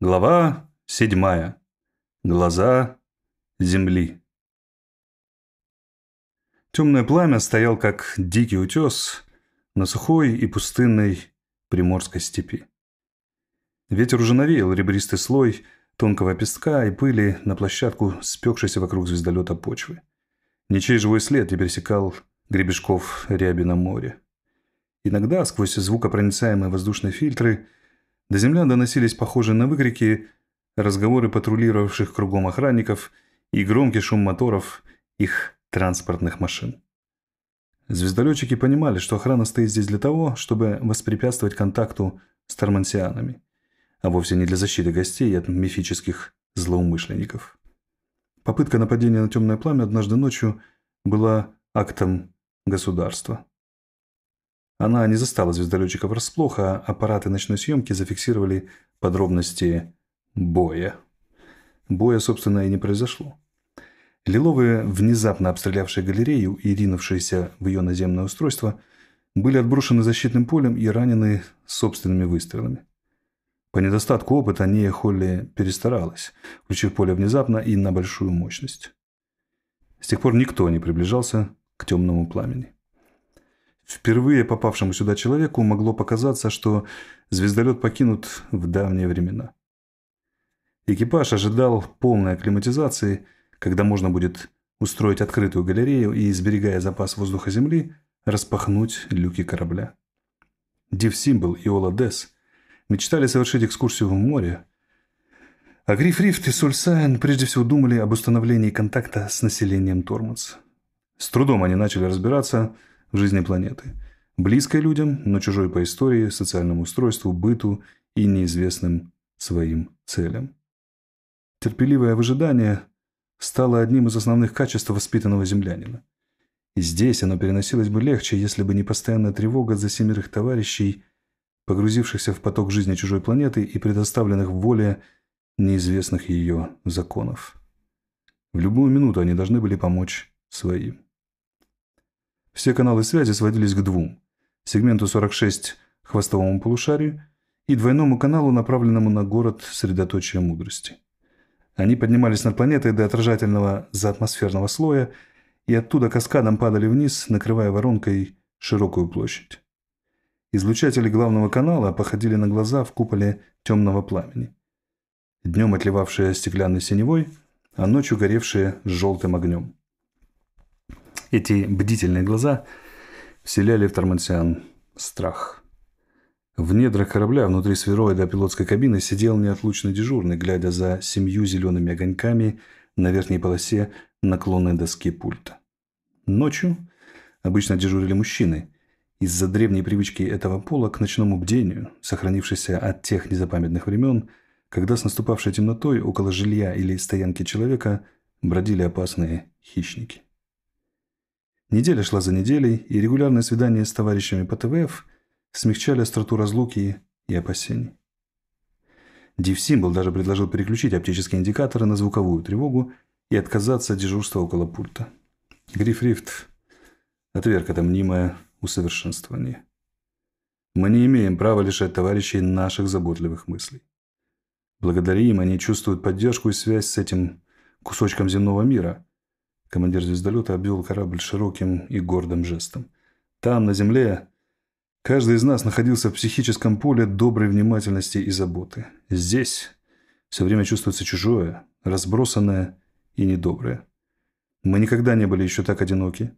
Глава 7. Глаза земли. Темное пламя стоял как дикий утес на сухой и пустынной приморской степи. Ветер уже навеял ребристый слой тонкого песка и пыли на площадку, спекшейся вокруг звездолета почвы. Ничей живой след не пересекал гребешков ряби на море. Иногда сквозь звукопроницаемые воздушные фильтры – до землян доносились похожие на выкрики, разговоры патрулировавших кругом охранников и громкий шум моторов их транспортных машин. Звездолетчики понимали, что охрана стоит здесь для того, чтобы воспрепятствовать контакту с тормансианами, а вовсе не для защиты гостей от мифических злоумышленников. Попытка нападения на темное пламя однажды ночью была актом государства. Она не застала звездолетчиков врасплох, а аппараты ночной съемки зафиксировали подробности боя. Боя, собственно, и не произошло. Лиловые, внезапно обстрелявшие галерею и ринувшиеся в ее наземное устройство, были отброшены защитным полем и ранены собственными выстрелами. По недостатку опыта Ния Холли перестаралась, включив поле внезапно и на большую мощность. С тех пор никто не приближался к темному пламени. Впервые попавшему сюда человеку могло показаться, что звездолет покинут в давние времена. Экипаж ожидал полной акклиматизации, когда можно будет устроить открытую галерею и, сберегая запас воздуха Земли, распахнуть люки корабля. Див Симбл и Ола Десс мечтали совершить экскурсию в море, а Гриф Рифт и Сульсайн прежде всего думали об установлении контакта с населением Торманс. С трудом они начали разбираться – жизни планеты. близкой людям, но чужой по истории, социальному устройству, быту и неизвестным своим целям. Терпеливое выжидание стало одним из основных качеств воспитанного землянина. И здесь оно переносилось бы легче, если бы не постоянная тревога за семерых товарищей, погрузившихся в поток жизни чужой планеты и предоставленных в воле неизвестных ее законов. В любую минуту они должны были помочь своим. Все каналы связи сводились к двум. Сегменту 46 – хвостовому полушарию и двойному каналу, направленному на город средоточия мудрости. Они поднимались над планетой до отражательного заатмосферного слоя и оттуда каскадом падали вниз, накрывая воронкой широкую площадь. Излучатели главного канала походили на глаза в куполе темного пламени. Днем отливавшие стеклянной синевой, а ночью горевшие с желтым огнем. Эти бдительные глаза вселяли в тормансиан страх. В недрах корабля, внутри сфероида пилотской кабины, сидел неотлучно дежурный, глядя за семью зелеными огоньками на верхней полосе наклонной доски пульта. Ночью обычно дежурили мужчины. Из-за древней привычки этого пола к ночному бдению, сохранившейся от тех незапамятных времен, когда с наступавшей темнотой около жилья или стоянки человека бродили опасные хищники. Неделя шла за неделей, и регулярные свидания с товарищами по ТВФ смягчали остроту разлуки и опасений. Дивсимбл даже предложил переключить оптические индикаторы на звуковую тревогу и отказаться от дежурства около пульта. Гриф Рифт отверг это мнимое усовершенствование. Мы не имеем права лишать товарищей наших заботливых мыслей. Благодаря им они чувствуют поддержку и связь с этим кусочком земного мира, Командир звездолета обвел корабль широким и гордым жестом. «Там, на Земле, каждый из нас находился в психическом поле доброй внимательности и заботы. Здесь все время чувствуется чужое, разбросанное и недоброе. Мы никогда не были еще так одиноки,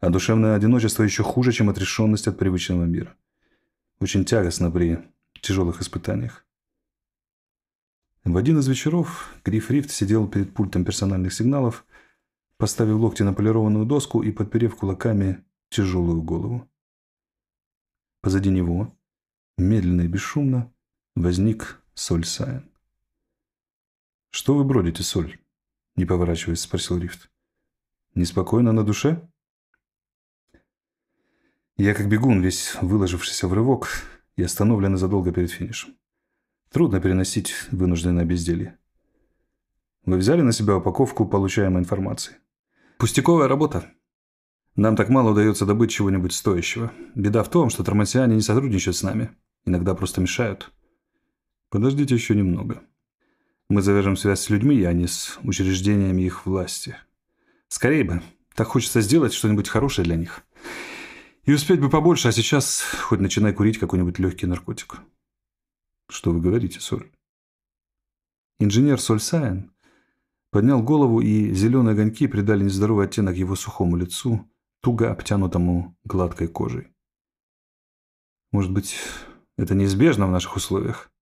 а душевное одиночество еще хуже, чем отрешенность от привычного мира. Очень тягостно при тяжелых испытаниях. В один из вечеров Гриф Рифт сидел перед пультом персональных сигналов поставив локти на полированную доску и подперев кулаками тяжелую голову. Позади него, медленно и бесшумно, возник Соль Сайен. «Что вы бродите, Соль?» — не поворачиваясь, спросил Рифт. «Неспокойно на душе?» Я как бегун, весь выложившийся в рывок и остановлен задолго перед финишем. Трудно переносить вынужденное безделье. Вы взяли на себя упаковку получаемой информации? Пустяковая работа. Нам так мало удается добыть чего-нибудь стоящего. Беда в том, что торматиане не сотрудничают с нами. Иногда просто мешают. Подождите еще немного. Мы завяжем связь с людьми, а не с учреждениями их власти. Скорее бы. Так хочется сделать что-нибудь хорошее для них. И успеть бы побольше, а сейчас хоть начинай курить какой-нибудь легкий наркотик. Что вы говорите, Соль? Инженер Соль Сайн Поднял голову, и зеленые огоньки придали нездоровый оттенок его сухому лицу, туго обтянутому гладкой кожей. Может быть, это неизбежно в наших условиях?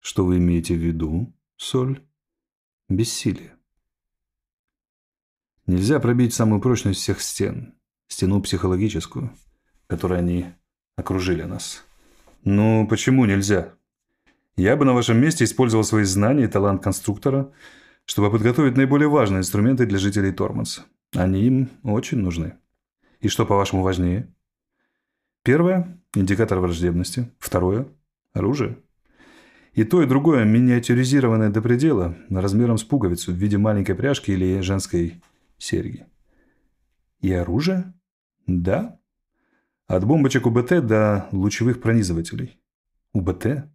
Что вы имеете в виду, Соль? Бессилие. Нельзя пробить самую прочную из всех стен, стену психологическую, которой они окружили нас. Ну, почему нельзя? Я бы на вашем месте использовал свои знания и талант конструктора – чтобы подготовить наиболее важные инструменты для жителей Торманс, Они им очень нужны. И что, по-вашему, важнее? Первое – индикатор враждебности. Второе – оружие. И то, и другое миниатюризированное до предела, размером с пуговицу в виде маленькой пряжки или женской серьги. И оружие? Да. От бомбочек УБТ до лучевых пронизывателей. УБТ?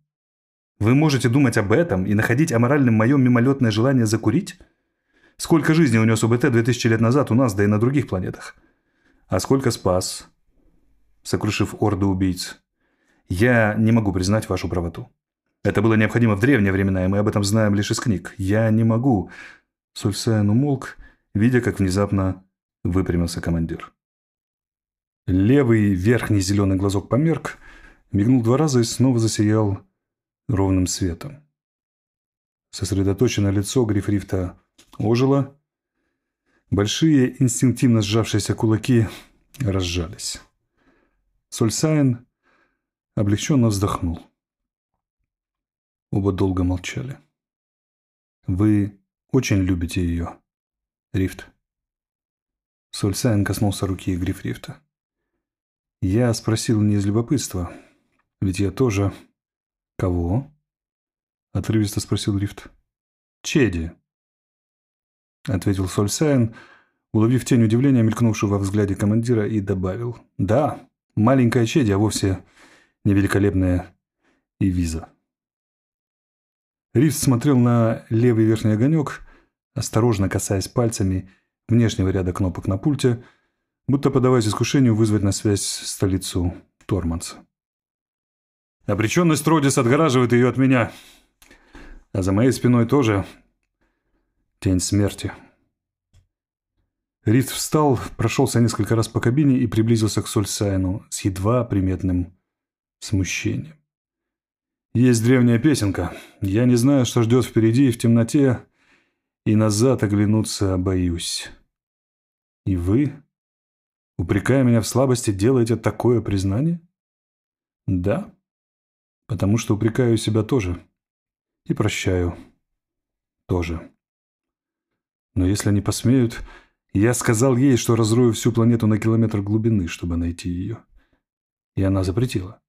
Вы можете думать об этом и находить аморальным мое мимолетное желание закурить? Сколько жизни унес УБТ 2000 лет назад у нас, да и на других планетах? А сколько спас, сокрушив орды убийц? Я не могу признать вашу правоту. Это было необходимо в древние времена, и мы об этом знаем лишь из книг. Я не могу. Сульсайн умолк, видя, как внезапно выпрямился командир. Левый верхний зеленый глазок померк, мигнул два раза и снова засиял ровным светом. Сосредоточенное лицо Грифрифта ожило. Большие, инстинктивно сжавшиеся кулаки разжались. Сольсайн облегченно вздохнул. Оба долго молчали. «Вы очень любите ее, Рифт». Сольсайн коснулся руки Грифрифта. «Я спросил не из любопытства, ведь я тоже «Кого?» — отрывисто спросил Рифт. «Чеди», — ответил Сольсайн, уловив тень удивления, мелькнувшую во взгляде командира, и добавил. «Да, маленькая Чеди, а вовсе не великолепная Ивиза». Рифт смотрел на левый верхний огонек, осторожно касаясь пальцами внешнего ряда кнопок на пульте, будто подаваясь искушению вызвать на связь столицу Торманса. Обреченность Родис отгораживает ее от меня. А за моей спиной тоже тень смерти. Рид встал, прошелся несколько раз по кабине и приблизился к Сольсайну с едва приметным смущением. Есть древняя песенка. Я не знаю, что ждет впереди и в темноте, и назад оглянуться боюсь. И вы, упрекая меня в слабости, делаете такое признание? Да, потому что упрекаю себя тоже. И прощаю. Тоже. Но если они посмеют, я сказал ей, что разрою всю планету на километр глубины, чтобы найти ее. И она запретила.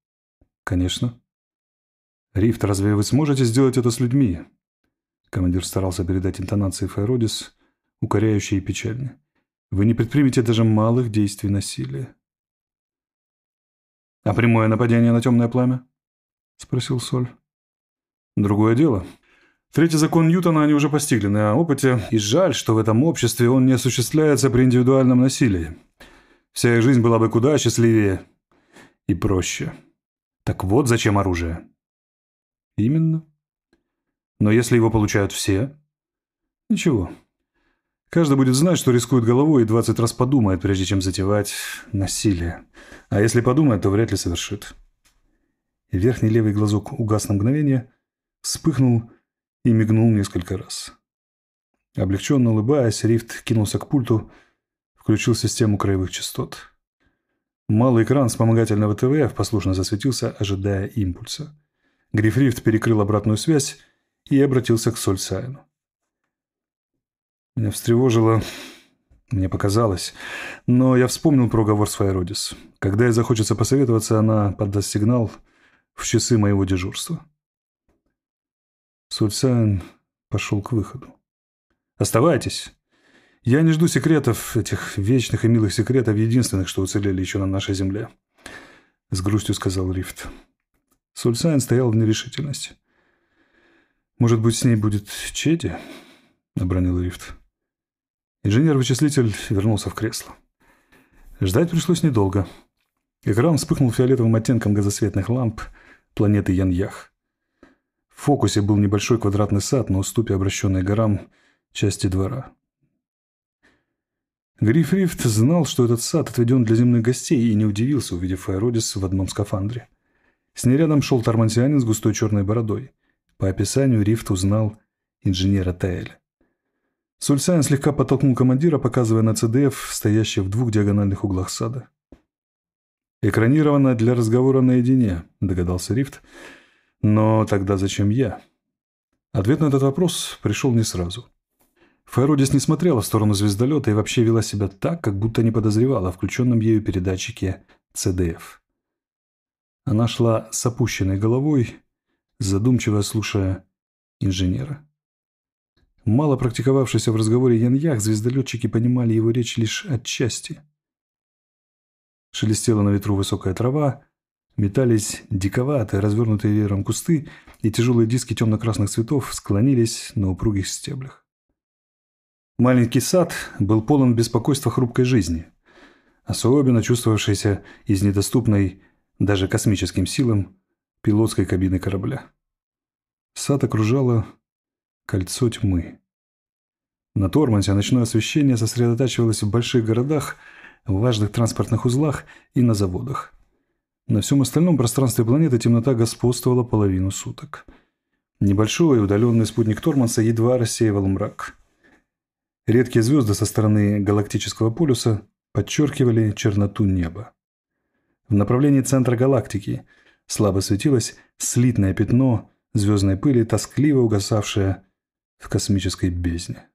Конечно. Рифт, разве вы сможете сделать это с людьми? Командир старался передать интонации Файродис, укоряющие и печальные. Вы не предпримете даже малых действий насилия. А прямое нападение на темное пламя? – спросил Соль. «Другое дело. Третий закон Ньютона они уже постигли на опыте, и жаль, что в этом обществе он не осуществляется при индивидуальном насилии. Вся их жизнь была бы куда счастливее и проще. Так вот зачем оружие». «Именно. Но если его получают все...» «Ничего. Каждый будет знать, что рискует головой и двадцать раз подумает, прежде чем затевать насилие. А если подумает, то вряд ли совершит». Верхний левый глазок угас на мгновение, вспыхнул и мигнул несколько раз. Облегченно улыбаясь, Рифт кинулся к пульту, включил систему краевых частот. Малый экран вспомогательного ТВФ послушно засветился, ожидая импульса. Гриф Рифт перекрыл обратную связь и обратился к Сольсайну. Меня встревожило, мне показалось, но я вспомнил проговор с Файродис. Когда ей захочется посоветоваться, она подаст сигнал — в часы моего дежурства. Сульсайн пошел к выходу. «Оставайтесь. Я не жду секретов, этих вечных и милых секретов, единственных, что уцелели еще на нашей земле», — с грустью сказал Рифт. Сульсайн стоял в нерешительности. «Может быть, с ней будет Чеди?» — обронил Рифт. Инженер-вычислитель вернулся в кресло. Ждать пришлось недолго. Экран вспыхнул фиолетовым оттенком газосветных ламп — планеты Яньях. В фокусе был небольшой квадратный сад на уступе, обращенной горам части двора. Грифрифт знал, что этот сад отведен для земных гостей, и не удивился, увидев Аэродис в одном скафандре. С ней рядом шел тармантианин с густой черной бородой. По описанию Рифт узнал инженера Таэля. Сульсайн слегка подтолкнул командира, показывая на ЦДФ, стоящий в двух диагональных углах сада. «Экранировано для разговора наедине», — догадался Рифт. «Но тогда зачем я?» Ответ на этот вопрос пришел не сразу. Фэрудис не смотрела в сторону звездолета и вообще вела себя так, как будто не подозревала о включенном ею передатчике CDF. Она шла с опущенной головой, задумчиво слушая инженера. Мало практиковавшийся в разговоре Яньях, звездолетчики понимали его речь лишь отчасти – Шелестела на ветру высокая трава, метались диковатые, развернутые веером кусты, и тяжелые диски темно-красных цветов склонились на упругих стеблях. Маленький сад был полон беспокойства хрупкой жизни, особенно чувствовавшейся из недоступной даже космическим силам пилотской кабины корабля. Сад окружало кольцо тьмы. На Тормансе ночное освещение сосредотачивалось в больших городах – в важных транспортных узлах и на заводах. На всем остальном пространстве планеты темнота господствовала половину суток. Небольшой и удаленный спутник Торманса едва рассеивал мрак. Редкие звезды со стороны галактического полюса подчеркивали черноту неба. В направлении центра галактики слабо светилось слитное пятно звездной пыли, тоскливо угасавшее в космической бездне.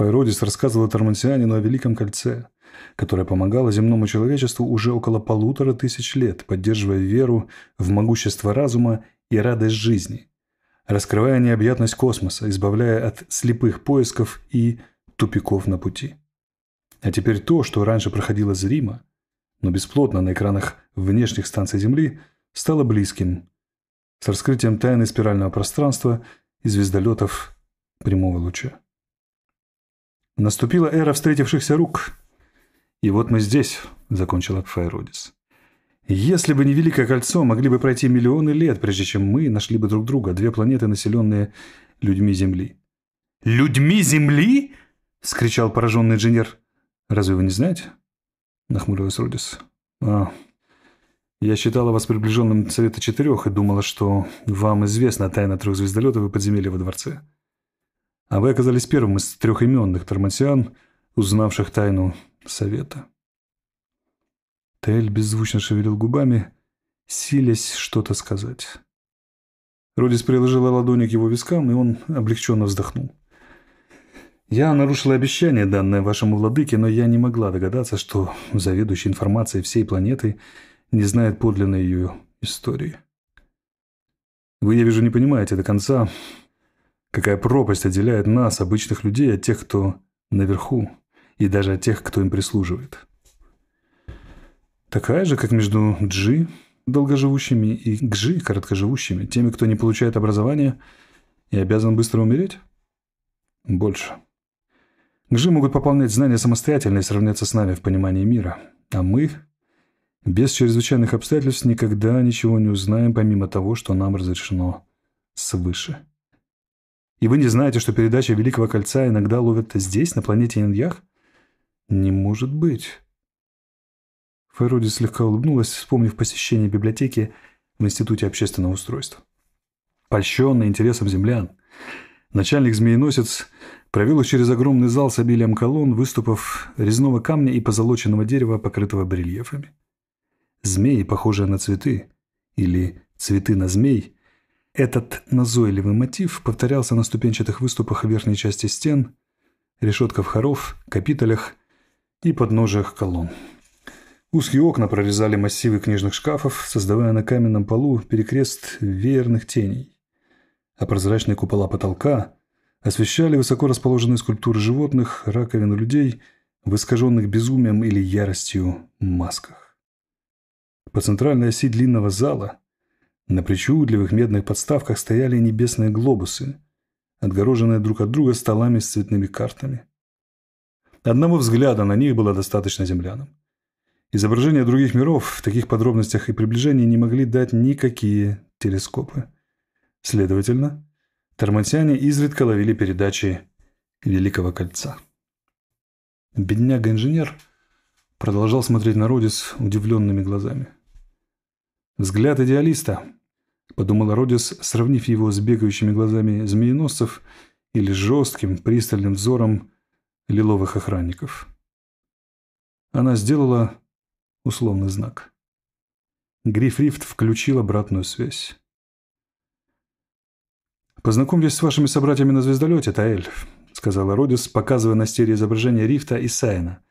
Файродис рассказывал Тормансианину о Великом Кольце, которое помогало земному человечеству уже около полутора тысяч лет, поддерживая веру в могущество разума и радость жизни, раскрывая необъятность космоса, избавляя от слепых поисков и тупиков на пути. А теперь то, что раньше проходило зримо, но бесплотно на экранах внешних станций Земли, стало близким. С раскрытием тайны спирального пространства и звездолетов прямого луча. Наступила эра встретившихся рук. И вот мы здесь, закончила Пфайродис. Если бы не Великое Кольцо, могли бы пройти миллионы лет, прежде чем мы нашли бы друг друга, две планеты, населенные людьми Земли. «Людьми Земли?» — скричал пораженный инженер. «Разве вы не знаете?» — нахмурилась Родис. «А, я считала вас приближенным Совета Четырех и думала, что вам известна тайна трех звездолетов и подземелья во дворце». А вы оказались первым из трехименных торматиан, узнавших тайну совета. Тель беззвучно шевелил губами, силясь что-то сказать. Родис приложила ладони к его вискам, и он облегченно вздохнул. «Я нарушила обещание, данное вашему владыке, но я не могла догадаться, что заведующий информацией всей планеты не знает подлинной ее истории. Вы, я вижу, не понимаете до конца, Какая пропасть отделяет нас, обычных людей, от тех, кто наверху, и даже от тех, кто им прислуживает. Такая же, как между джи, долгоживущими, и гжи, короткоживущими, теми, кто не получает образования и обязан быстро умереть? Больше. Гжи могут пополнять знания самостоятельно и сравняться с нами в понимании мира. А мы, без чрезвычайных обстоятельств, никогда ничего не узнаем, помимо того, что нам разрешено свыше. И вы не знаете, что передача Великого Кольца иногда ловят здесь, на планете Иньях? Не может быть. Феруди слегка улыбнулась, вспомнив посещение библиотеки в Институте общественного устройства. Польщенный интересом землян, начальник-змееносец провел их через огромный зал с обилием колонн, выступов резного камня и позолоченного дерева, покрытого барельефами. Змеи, похожие на цветы, или цветы на змей, этот назойливый мотив повторялся на ступенчатых выступах верхней части стен, решетках хоров, капителях и подножиях колонн. Узкие окна прорезали массивы книжных шкафов, создавая на каменном полу перекрест веерных теней. А прозрачные купола потолка освещали высоко расположенные скульптуры животных, раковин людей в искаженных безумием или яростью масках. По центральной оси длинного зала на причудливых медных подставках стояли небесные глобусы, отгороженные друг от друга столами с цветными картами. Одного взгляда на них было достаточно землянам. Изображения других миров в таких подробностях и приближении не могли дать никакие телескопы. Следовательно, тормонтяне изредка ловили передачи Великого Кольца. Бедняга-инженер продолжал смотреть на родис удивленными глазами. Взгляд идеалиста — подумал Родис, сравнив его с бегающими глазами змееносцев или жестким, пристальным взором лиловых охранников. Она сделала условный знак. Грифрифт включил обратную связь. «Познакомьтесь с вашими собратьями на звездолете, Таэль», — сказала Родис, показывая на стере изображение Рифта и Сайна.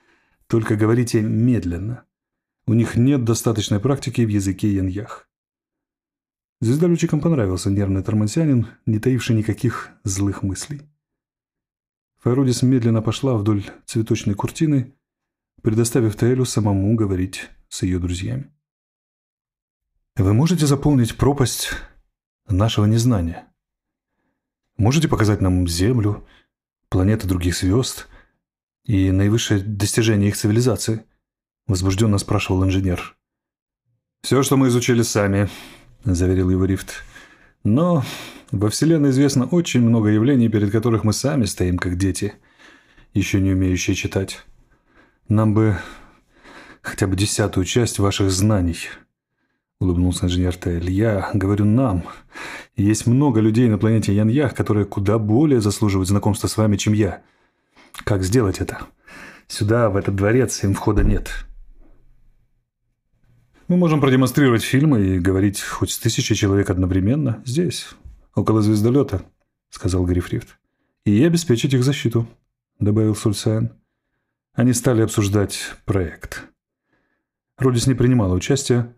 «Только говорите медленно. У них нет достаточной практики в языке яньях». Звездолетчикам понравился нервный тормонсянин, не таивший никаких злых мыслей. Файродис медленно пошла вдоль цветочной куртины, предоставив Таэлю самому говорить с ее друзьями. «Вы можете заполнить пропасть нашего незнания? Можете показать нам Землю, планеты других звезд и наивысшее достижение их цивилизации?» — возбужденно спрашивал инженер. «Все, что мы изучили сами», — заверил его Рифт. «Но во Вселенной известно очень много явлений, перед которых мы сами стоим, как дети, еще не умеющие читать. Нам бы хотя бы десятую часть ваших знаний», — улыбнулся инженер Тель. «Я говорю нам. Есть много людей на планете Яньях, которые куда более заслуживают знакомства с вами, чем я. Как сделать это? Сюда, в этот дворец, им входа нет». Мы можем продемонстрировать фильмы и говорить хоть с тысячи человек одновременно здесь, около звездолета, — сказал Грифрифт. «И обеспечить их защиту», — добавил Сульсайн. Они стали обсуждать проект. Родис не принимала участия,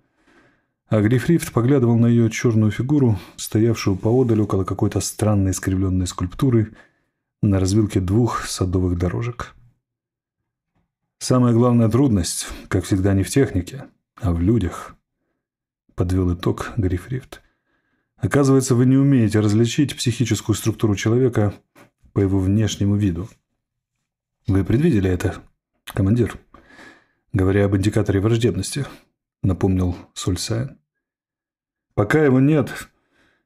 а Грифрифт поглядывал на ее черную фигуру, стоявшую поодаль около какой-то странной искривленной скульптуры на развилке двух садовых дорожек. Самая главная трудность, как всегда, не в технике — а в людях. Подвел итог Грифрифт. Оказывается, вы не умеете различить психическую структуру человека по его внешнему виду. Вы предвидели это, командир? Говоря об индикаторе враждебности, напомнил Сульсайн. Пока его нет,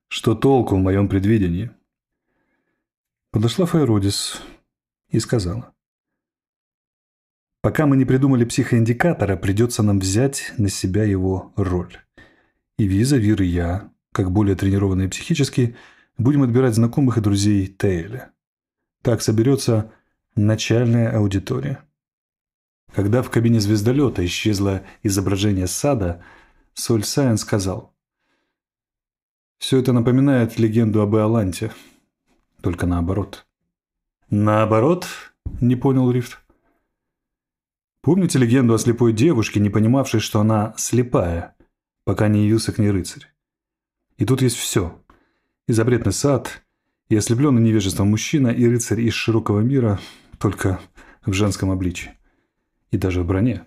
что толку в моем предвидении? Подошла Файродис и сказала. Пока мы не придумали психоиндикатора, придется нам взять на себя его роль. И Виза, Вир и я, как более тренированные психически, будем отбирать знакомых и друзей Тейля. Так соберется начальная аудитория. Когда в кабине звездолета исчезло изображение сада, Соль Сайн сказал. «Все это напоминает легенду об Иоланте. Только наоборот». «Наоборот?» — не понял Рифт. Помните легенду о слепой девушке, не понимавшей, что она слепая, пока не явился к ней рыцарь? И тут есть все. И запретный сад, и ослепленный невежеством мужчина, и рыцарь из широкого мира, только в женском обличии. И даже в броне.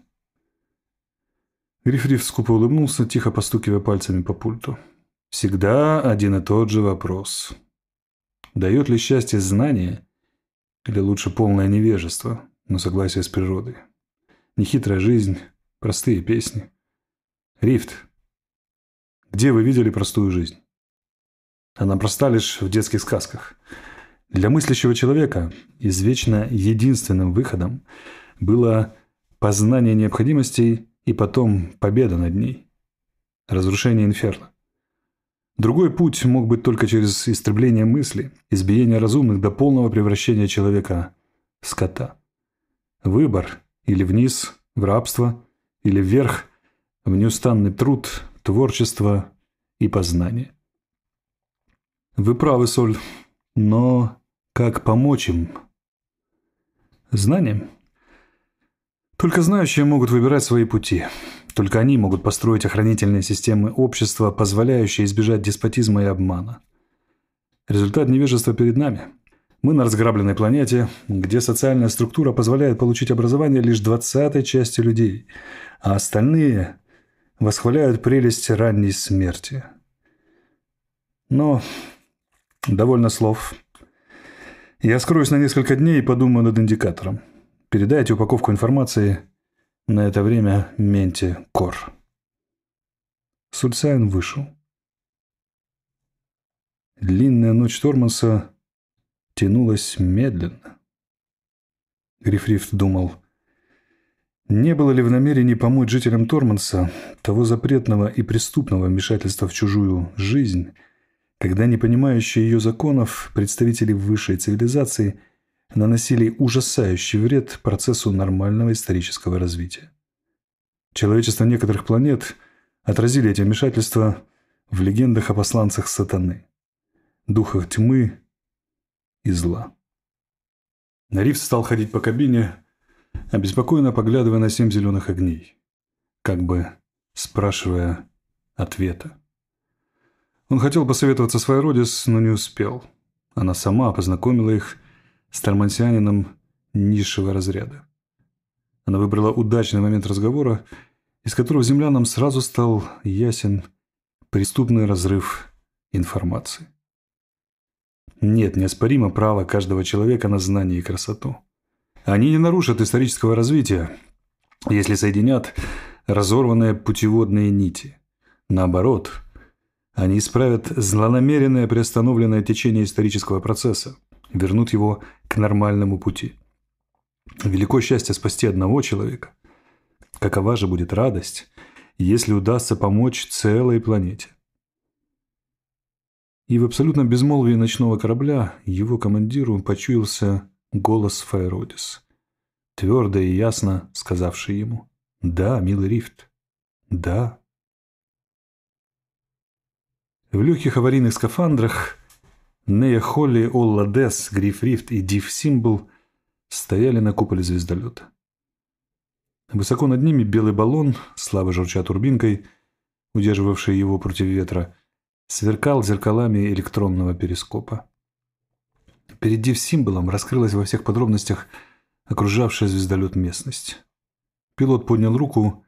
Грифриф скупо улыбнулся, тихо постукивая пальцами по пульту. Всегда один и тот же вопрос. Дает ли счастье знание, или лучше полное невежество, но согласие с природой? Нехитрая жизнь, простые песни. Рифт. Где вы видели простую жизнь? Она проста лишь в детских сказках. Для мыслящего человека извечно единственным выходом было познание необходимостей и потом победа над ней. Разрушение инферно. Другой путь мог быть только через истребление мысли, избиение разумных до полного превращения человека в скота. Выбор или вниз, в рабство, или вверх, в неустанный труд, творчество и познание. Вы правы, Соль, но как помочь им? Знанием. Только знающие могут выбирать свои пути. Только они могут построить охранительные системы общества, позволяющие избежать деспотизма и обмана. Результат невежества перед нами. Мы на разграбленной планете, где социальная структура позволяет получить образование лишь двадцатой части людей, а остальные восхваляют прелесть ранней смерти. Но довольно слов. Я скроюсь на несколько дней и подумаю над индикатором. Передайте упаковку информации на это время Менти Кор. Сульцайн вышел. Длинная ночь Торманса тянулась медленно. Грифрифт думал, не было ли в намерении помочь жителям Торманса того запретного и преступного вмешательства в чужую жизнь, когда не понимающие ее законов представители высшей цивилизации наносили ужасающий вред процессу нормального исторического развития. Человечество некоторых планет отразили эти вмешательства в легендах о посланцах сатаны, духах тьмы и зла. Нариф стал ходить по кабине, обеспокоенно поглядывая на семь зеленых огней, как бы спрашивая ответа. Он хотел посоветоваться с Вайродис, но не успел. Она сама познакомила их с тормансианином низшего разряда. Она выбрала удачный момент разговора, из которого землянам сразу стал ясен преступный разрыв информации. Нет, неоспоримо право каждого человека на знание и красоту. Они не нарушат исторического развития, если соединят разорванные путеводные нити. Наоборот, они исправят злонамеренное приостановленное течение исторического процесса, вернут его к нормальному пути. Великое счастье спасти одного человека. Какова же будет радость, если удастся помочь целой планете? И в абсолютно безмолвии ночного корабля его командиру почуялся голос Фаеродис, твердо и ясно сказавший ему «Да, милый Рифт, да». В легких аварийных скафандрах Нея Холли, Олла Десс, Гриф Рифт и Див Симбл стояли на куполе звездолета. Высоко над ними белый баллон, слабо журча турбинкой, удерживавший его против ветра, сверкал зеркалами электронного перископа. Впереди в символом раскрылась во всех подробностях окружавшая звездолет местность. Пилот поднял руку,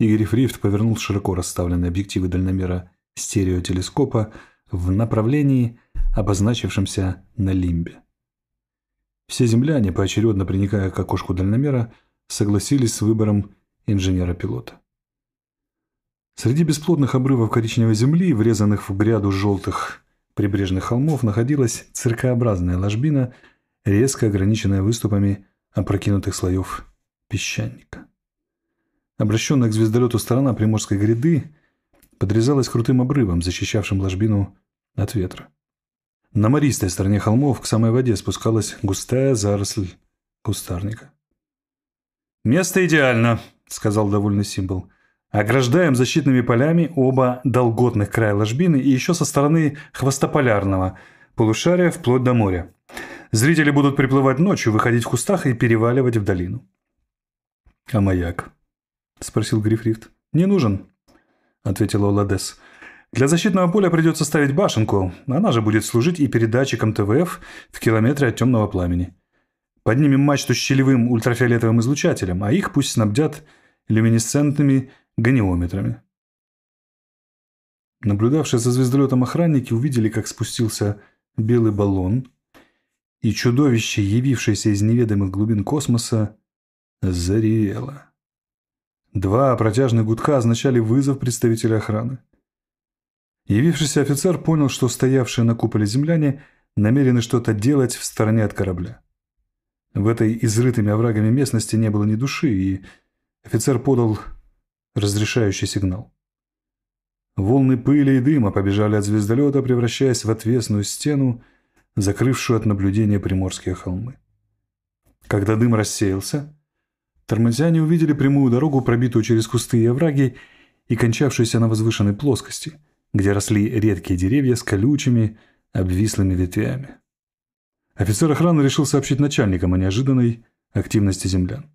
и Грифрифт повернул широко расставленные объективы дальномера стереотелескопа в направлении, обозначившемся на лимбе. Все земляне, поочередно приникая к окошку дальномера, согласились с выбором инженера-пилота. Среди бесплодных обрывов коричневой земли, врезанных в гряду желтых прибрежных холмов, находилась циркообразная ложбина, резко ограниченная выступами опрокинутых слоев песчаника. Обращенная к звездолету сторона Приморской гряды подрезалась крутым обрывом, защищавшим ложбину от ветра. На мористой стороне холмов к самой воде спускалась густая заросль кустарника. «Место идеально», — сказал довольный символ. Ограждаем защитными полями оба долготных края ложбины и еще со стороны хвостополярного полушария вплоть до моря. Зрители будут приплывать ночью, выходить в кустах и переваливать в долину. «А маяк?» – спросил Грифрифт. «Не нужен», – ответила Оладес. «Для защитного поля придется ставить башенку. Она же будет служить и передатчиком ТВФ в километре от темного пламени. Поднимем мачту с щелевым ультрафиолетовым излучателем, а их пусть снабдят люминесцентными Гониометрами. Наблюдавшие за звездолетом охранники увидели, как спустился белый баллон, и чудовище, явившееся из неведомых глубин космоса, заревело. Два протяжных гудка означали вызов представителя охраны. Явившийся офицер понял, что стоявшие на куполе земляне намерены что-то делать в стороне от корабля. В этой изрытыми оврагами местности не было ни души, и офицер подал разрешающий сигнал. Волны пыли и дыма побежали от звездолета, превращаясь в отвесную стену, закрывшую от наблюдения приморские холмы. Когда дым рассеялся, тормозяне увидели прямую дорогу, пробитую через кусты и овраги, и кончавшуюся на возвышенной плоскости, где росли редкие деревья с колючими, обвислыми ветвями. Офицер охраны решил сообщить начальникам о неожиданной активности землян.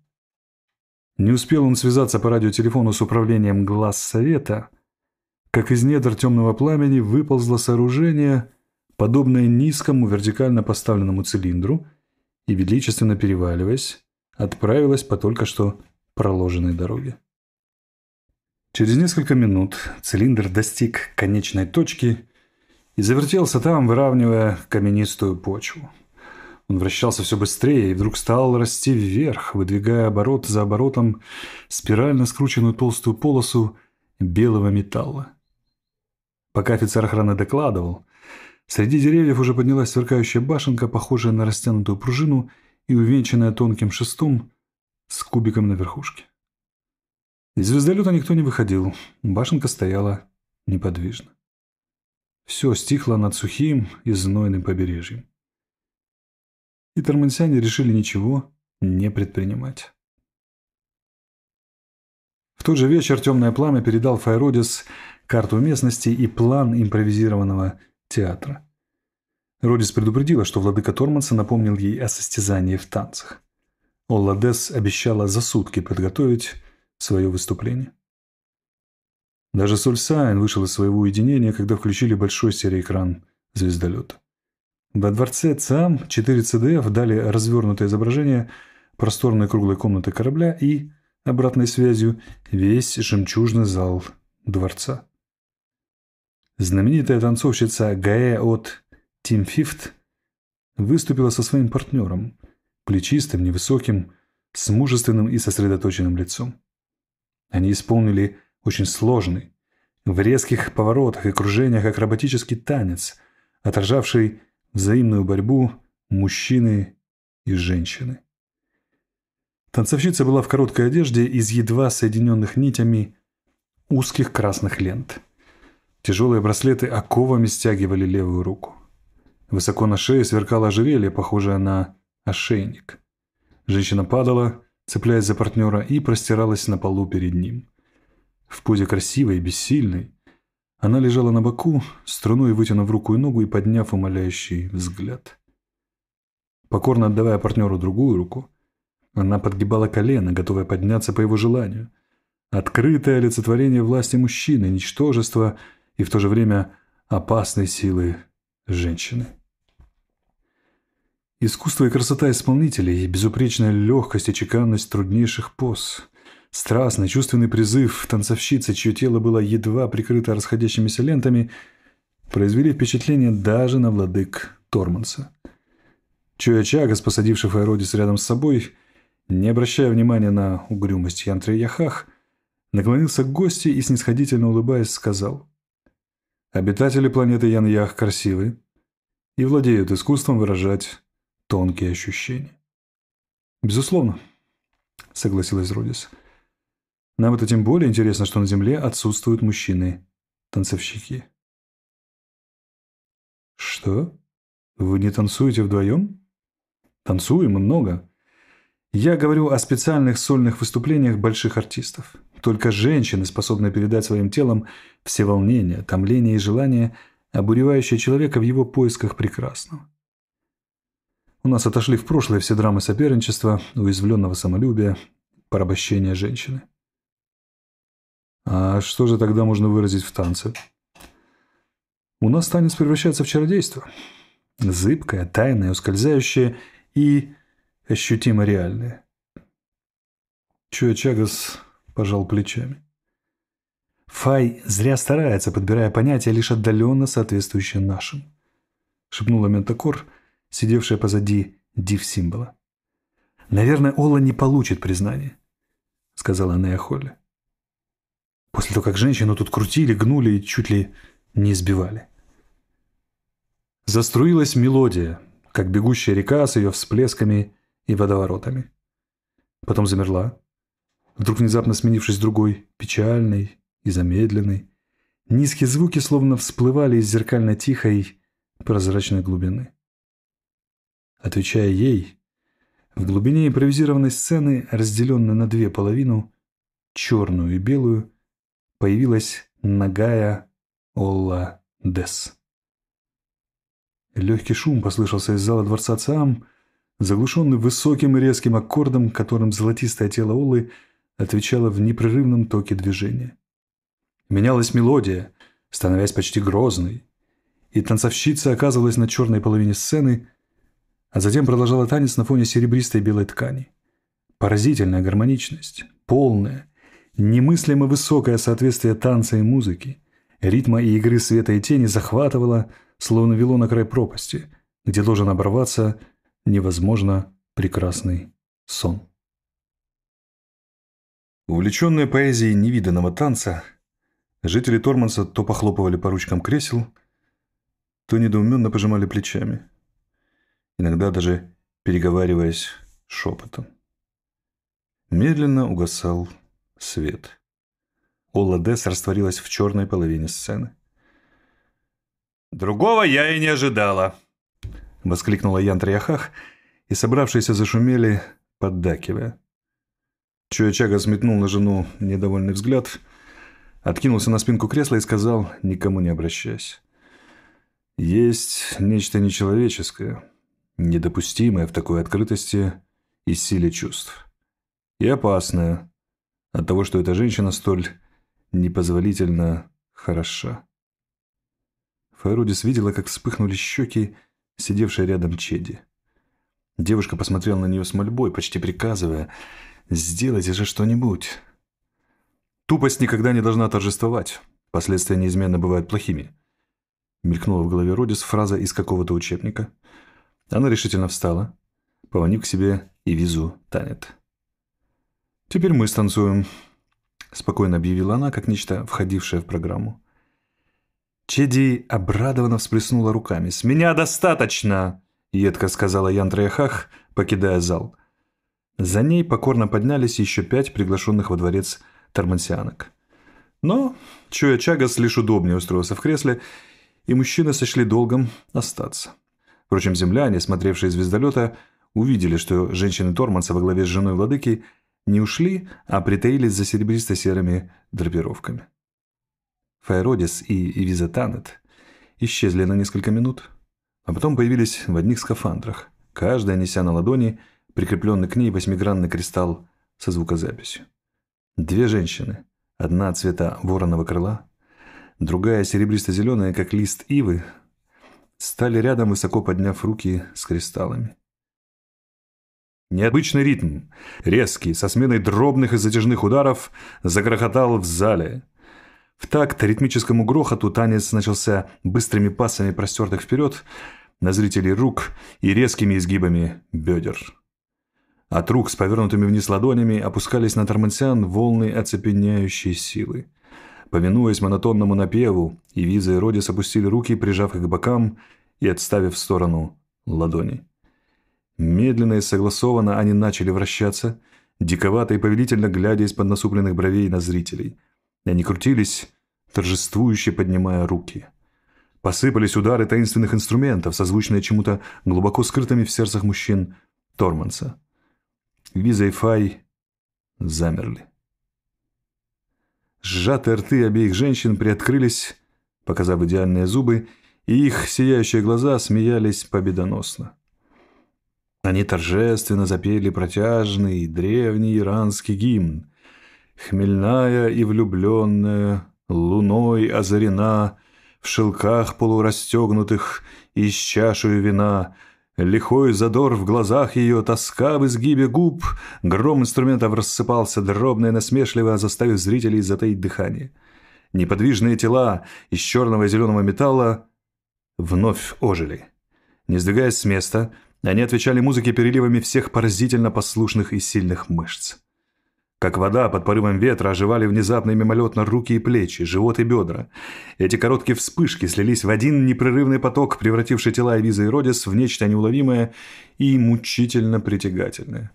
Не успел он связаться по радиотелефону с управлением глаз совета, как из недр темного пламени выползло сооружение, подобное низкому вертикально поставленному цилиндру, и, величественно переваливаясь, отправилось по только что проложенной дороге. Через несколько минут цилиндр достиг конечной точки и завертелся там, выравнивая каменистую почву. Он вращался все быстрее и вдруг стал расти вверх, выдвигая оборот за оборотом спирально скрученную толстую полосу белого металла. Пока офицер охраны докладывал, среди деревьев уже поднялась сверкающая башенка, похожая на растянутую пружину и увенчанная тонким шестом с кубиком на верхушке. Из звездолета никто не выходил, башенка стояла неподвижно. Все стихло над сухим и знойным побережьем и тормансяне решили ничего не предпринимать. В тот же вечер «Темное пламя» передал Файродис карту местности и план импровизированного театра. Родис предупредила, что владыка Торманса напомнил ей о состязании в танцах. Олладес обещала за сутки подготовить свое выступление. Даже Сульсайн вышел из своего уединения, когда включили большой серый экран звездолета. Во дворце ЦАМ 4 CDF дали развернутое изображение просторной круглой комнаты корабля и, обратной связью, весь жемчужный зал дворца. Знаменитая танцовщица Гае от Team Fifth выступила со своим партнером, плечистым, невысоким, с мужественным и сосредоточенным лицом. Они исполнили очень сложный, в резких поворотах и кружениях акробатический танец, отражавший взаимную борьбу мужчины и женщины. Танцовщица была в короткой одежде из едва соединенных нитями узких красных лент. Тяжелые браслеты оковами стягивали левую руку. Высоко на шее сверкало ожерелье, похожее на ошейник. Женщина падала, цепляясь за партнера, и простиралась на полу перед ним. В позе красивой и бессильной, она лежала на боку, струной вытянув руку и ногу и подняв умоляющий взгляд. Покорно отдавая партнеру другую руку, она подгибала колено, готовая подняться по его желанию. Открытое олицетворение власти мужчины, ничтожества и в то же время опасной силы женщины. Искусство и красота исполнителей, безупречная легкость и чеканность труднейших поз. Страстный, чувственный призыв танцовщицы, чье тело было едва прикрыто расходящимися лентами, произвели впечатление даже на владык Торманса. Чуя Чагас, посадивший Файродис рядом с собой, не обращая внимания на угрюмость Янтре Яхах, наклонился к гости и, снисходительно улыбаясь, сказал «Обитатели планеты Ян-Ях красивы и владеют искусством выражать тонкие ощущения». «Безусловно», — согласилась Родис, — нам это тем более интересно, что на Земле отсутствуют мужчины-танцовщики. Что? Вы не танцуете вдвоем? Танцуем много. Я говорю о специальных сольных выступлениях больших артистов. Только женщины способны передать своим телом все волнения, томления и желания, обуревающие а человека в его поисках прекрасного. У нас отошли в прошлое все драмы соперничества, уязвленного самолюбия, порабощения женщины. А что же тогда можно выразить в танце? У нас танец превращается в чародейство. Зыбкое, тайное, ускользающее и ощутимо реальное. Чуя Чагас пожал плечами. Фай зря старается, подбирая понятия, лишь отдаленно соответствующие нашим. Шепнула Ментакор, сидевшая позади див-символа. «Наверное, Ола не получит признания, сказала Нея Холли. После того, как женщину тут крутили, гнули и чуть ли не избивали. Заструилась мелодия, как бегущая река с ее всплесками и водоворотами. Потом замерла, вдруг внезапно сменившись другой, печальной и замедленной. Низкие звуки словно всплывали из зеркально тихой прозрачной глубины. Отвечая ей, в глубине импровизированной сцены, разделенной на две половину, черную и белую, появилась ногая Олла Дес. Легкий шум послышался из зала дворца Циам, заглушенный высоким и резким аккордом, которым золотистое тело Олы отвечало в непрерывном токе движения. Менялась мелодия, становясь почти грозной, и танцовщица оказывалась на черной половине сцены, а затем продолжала танец на фоне серебристой белой ткани. Поразительная гармоничность, полная, Немыслимо высокое соответствие танца и музыки, ритма и игры света и тени захватывало, словно вело на край пропасти, где должен оборваться невозможно прекрасный сон. Увлеченные поэзией невиданного танца, жители Торманса то похлопывали по ручкам кресел, то недоуменно пожимали плечами, иногда даже переговариваясь шепотом. Медленно угасал свет. Ола Десс растворилась в черной половине сцены. «Другого я и не ожидала!» — воскликнула Ян Триахах, и собравшиеся зашумели, поддакивая. Чуячага сметнул на жену недовольный взгляд, откинулся на спинку кресла и сказал, никому не обращаясь. «Есть нечто нечеловеческое, недопустимое в такой открытости и силе чувств. И опасное, от того, что эта женщина столь непозволительно хороша. Файрудис видела, как вспыхнули щеки, сидевшей рядом Чеди. Девушка посмотрела на нее с мольбой, почти приказывая «Сделайте же что-нибудь». «Тупость никогда не должна торжествовать. Последствия неизменно бывают плохими», — мелькнула в голове Родис фраза из какого-то учебника. Она решительно встала, поманив к себе и визу Танет. «Теперь мы станцуем», — спокойно объявила она, как нечто входившее в программу. Чеди обрадованно всплеснула руками. «С меня достаточно!» — едко сказала Янтра Яхах, покидая зал. За ней покорно поднялись еще пять приглашенных во дворец тормансианок. Но Чуя Чагас лишь удобнее устроился в кресле, и мужчины сочли долгом остаться. Впрочем, земляне, смотревшие из звездолета, увидели, что женщины Торманса во главе с женой владыки — не ушли, а притаились за серебристо-серыми драпировками. Файродис и Визатанет исчезли на несколько минут, а потом появились в одних скафандрах, каждая неся на ладони прикрепленный к ней восьмигранный кристалл со звукозаписью. Две женщины, одна цвета вороного крыла, другая серебристо-зеленая, как лист ивы, стали рядом, высоко подняв руки с кристаллами. Необычный ритм, резкий, со сменой дробных и затяжных ударов, загрохотал в зале. В такт ритмическому грохоту танец начался быстрыми пасами простертых вперед на зрителей рук и резкими изгибами бедер. От рук с повернутыми вниз ладонями опускались на тормансиан волны оцепеняющей силы. Повинуясь монотонному напеву, Ивиза и Родис опустили руки, прижав их к бокам и отставив в сторону ладони. Медленно и согласованно они начали вращаться, диковато и повелительно глядя из-под насупленных бровей на зрителей. Они крутились, торжествующе поднимая руки. Посыпались удары таинственных инструментов, созвучные чему-то глубоко скрытыми в сердцах мужчин Торманса. Виза и Фай замерли. Сжатые рты обеих женщин приоткрылись, показав идеальные зубы, и их сияющие глаза смеялись победоносно. Они торжественно запели протяжный древний иранский гимн. Хмельная и влюбленная, луной озарена, В шелках полурастегнутых и с чашею вина, Лихой задор в глазах ее, тоска в изгибе губ, Гром инструментов рассыпался дробно и насмешливо, заставив зрителей затаить дыхание. Неподвижные тела из черного и зеленого металла вновь ожили. Не сдвигаясь с места, они отвечали музыке переливами всех поразительно послушных и сильных мышц. Как вода под порывом ветра оживали внезапно и мимолетно руки и плечи, живот и бедра. Эти короткие вспышки слились в один непрерывный поток, превративший тела Эвиза и Родис в нечто неуловимое и мучительно притягательное.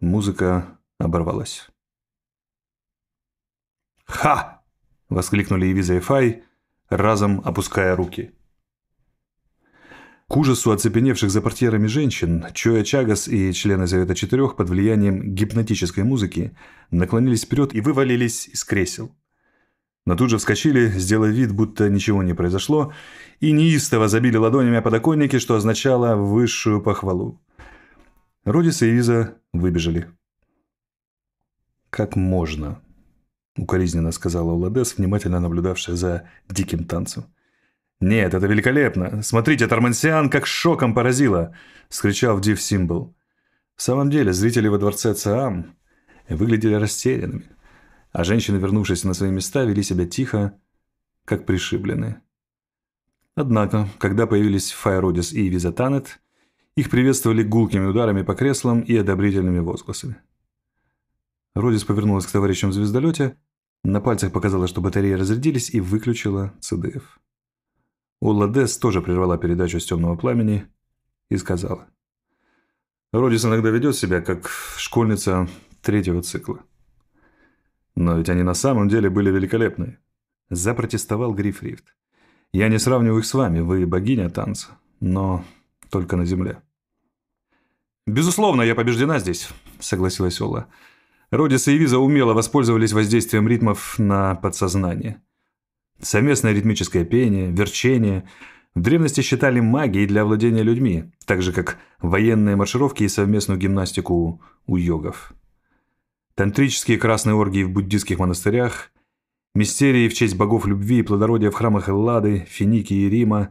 Музыка оборвалась. «Ха!» — воскликнули Эвиза и Фай, разом опуская руки. К ужасу оцепеневших за портьерами женщин, Чоя Чагас и члены совета Четырех под влиянием гипнотической музыки наклонились вперед и вывалились из кресел. Но тут же вскочили, сделав вид, будто ничего не произошло, и неистово забили ладонями о подоконнике, что означало высшую похвалу. Родис и Виза выбежали. «Как можно?» — укоризненно сказала Уладес, внимательно наблюдавшая за диким танцем. — «Нет, это великолепно! Смотрите, Тормансиан как шоком поразило!» — скричал Див Симбл. В самом деле, зрители во дворце Циам выглядели растерянными, а женщины, вернувшись на свои места, вели себя тихо, как пришибленные. Однако, когда появились Файродис и Визатанет, их приветствовали гулкими ударами по креслам и одобрительными возгласами. Родис повернулась к товарищам в звездолете, на пальцах показала, что батареи разрядились, и выключила ЦДФ. Улла тоже прервала передачу с темного пламени и сказала. Родис иногда ведет себя как школьница третьего цикла. Но ведь они на самом деле были великолепны. Запротестовал Гриф Рифт. Я не сравниваю их с вами, вы богиня танца, но только на земле. «Безусловно, я побеждена здесь», — согласилась Ола. Родис и Виза умело воспользовались воздействием ритмов на подсознание. Совместное ритмическое пение, верчение в древности считали магией для владения людьми, так же как военные маршировки и совместную гимнастику у йогов. Тантрические красные оргии в буддийских монастырях, мистерии в честь богов любви и плодородия в храмах Эллады, Финики и Рима,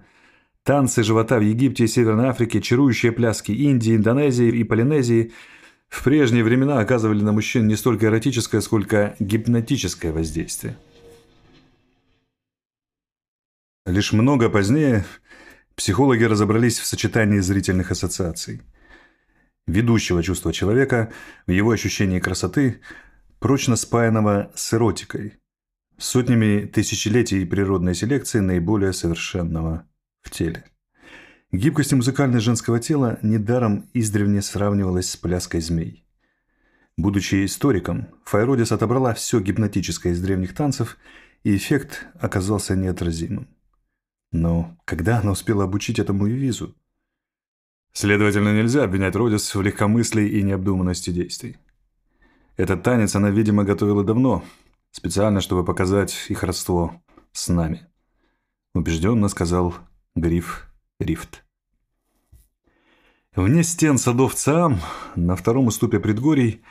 танцы живота в Египте и Северной Африке, чарующие пляски Индии, Индонезии и Полинезии – в прежние времена оказывали на мужчин не столько эротическое, сколько гипнотическое воздействие – Лишь много позднее психологи разобрались в сочетании зрительных ассоциаций. Ведущего чувства человека в его ощущении красоты, прочно спаянного с эротикой, сотнями тысячелетий природной селекции наиболее совершенного в теле. Гибкость музыкальной женского тела недаром издревне сравнивалась с пляской змей. Будучи историком, Файродис отобрала все гипнотическое из древних танцев, и эффект оказался неотразимым. Но когда она успела обучить этому визу? Следовательно, нельзя обвинять Родис в легкомыслии и необдуманности действий. Этот танец она, видимо, готовила давно, специально, чтобы показать их родство с нами. Убежденно сказал Гриф Рифт. Вне стен садов Циам, на втором уступе предгорий,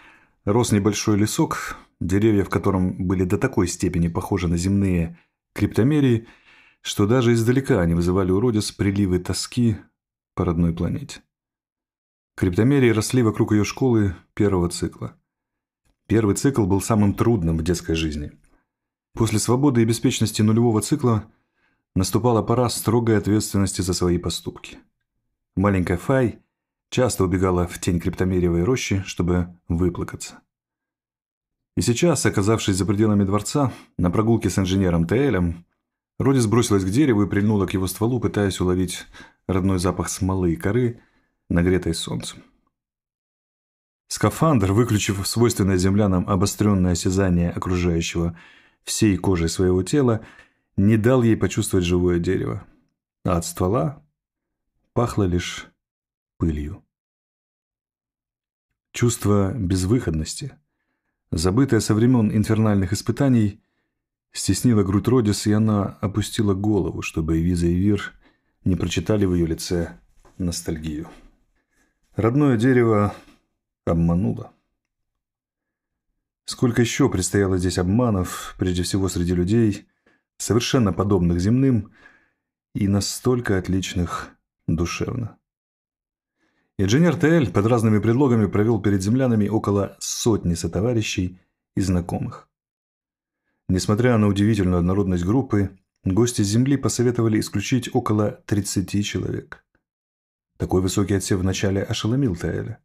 рос небольшой лесок, деревья в котором были до такой степени похожи на земные криптомерии, что даже издалека они вызывали у Родис приливы тоски по родной планете. Криптомерии росли вокруг ее школы первого цикла. Первый цикл был самым трудным в детской жизни. После свободы и беспечности нулевого цикла наступала пора строгой ответственности за свои поступки. Маленькая Фай часто убегала в тень криптомериевой рощи, чтобы выплакаться. И сейчас, оказавшись за пределами дворца, на прогулке с инженером Теэлем, Роди сбросилась к дереву и прильнула к его стволу, пытаясь уловить родной запах смолы и коры, нагретой солнцем. Скафандр, выключив свойственное землянам обостренное осязание окружающего всей кожей своего тела, не дал ей почувствовать живое дерево. А от ствола пахло лишь пылью. Чувство безвыходности, забытое со времен инфернальных испытаний, Стеснила грудь Родис, и она опустила голову, чтобы Эвиза и Вир не прочитали в ее лице ностальгию. Родное дерево обмануло. Сколько еще предстояло здесь обманов, прежде всего среди людей, совершенно подобных земным и настолько отличных душевно. Инженер Тель под разными предлогами провел перед землянами около сотни сотоварищей и знакомых. Несмотря на удивительную однородность группы, гости Земли посоветовали исключить около 30 человек. Такой высокий отсев вначале ошеломил Таэля.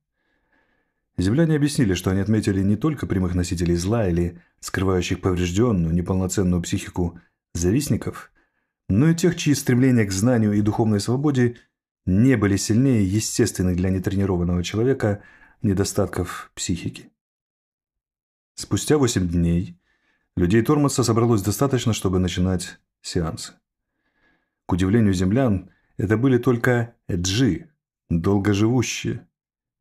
Земляне объяснили, что они отметили не только прямых носителей зла или скрывающих поврежденную, неполноценную психику завистников, но и тех, чьи стремления к знанию и духовной свободе не были сильнее естественных для нетренированного человека недостатков психики. Спустя 8 дней Людей Тормоса собралось достаточно, чтобы начинать сеансы. К удивлению землян, это были только джи, долгоживущие,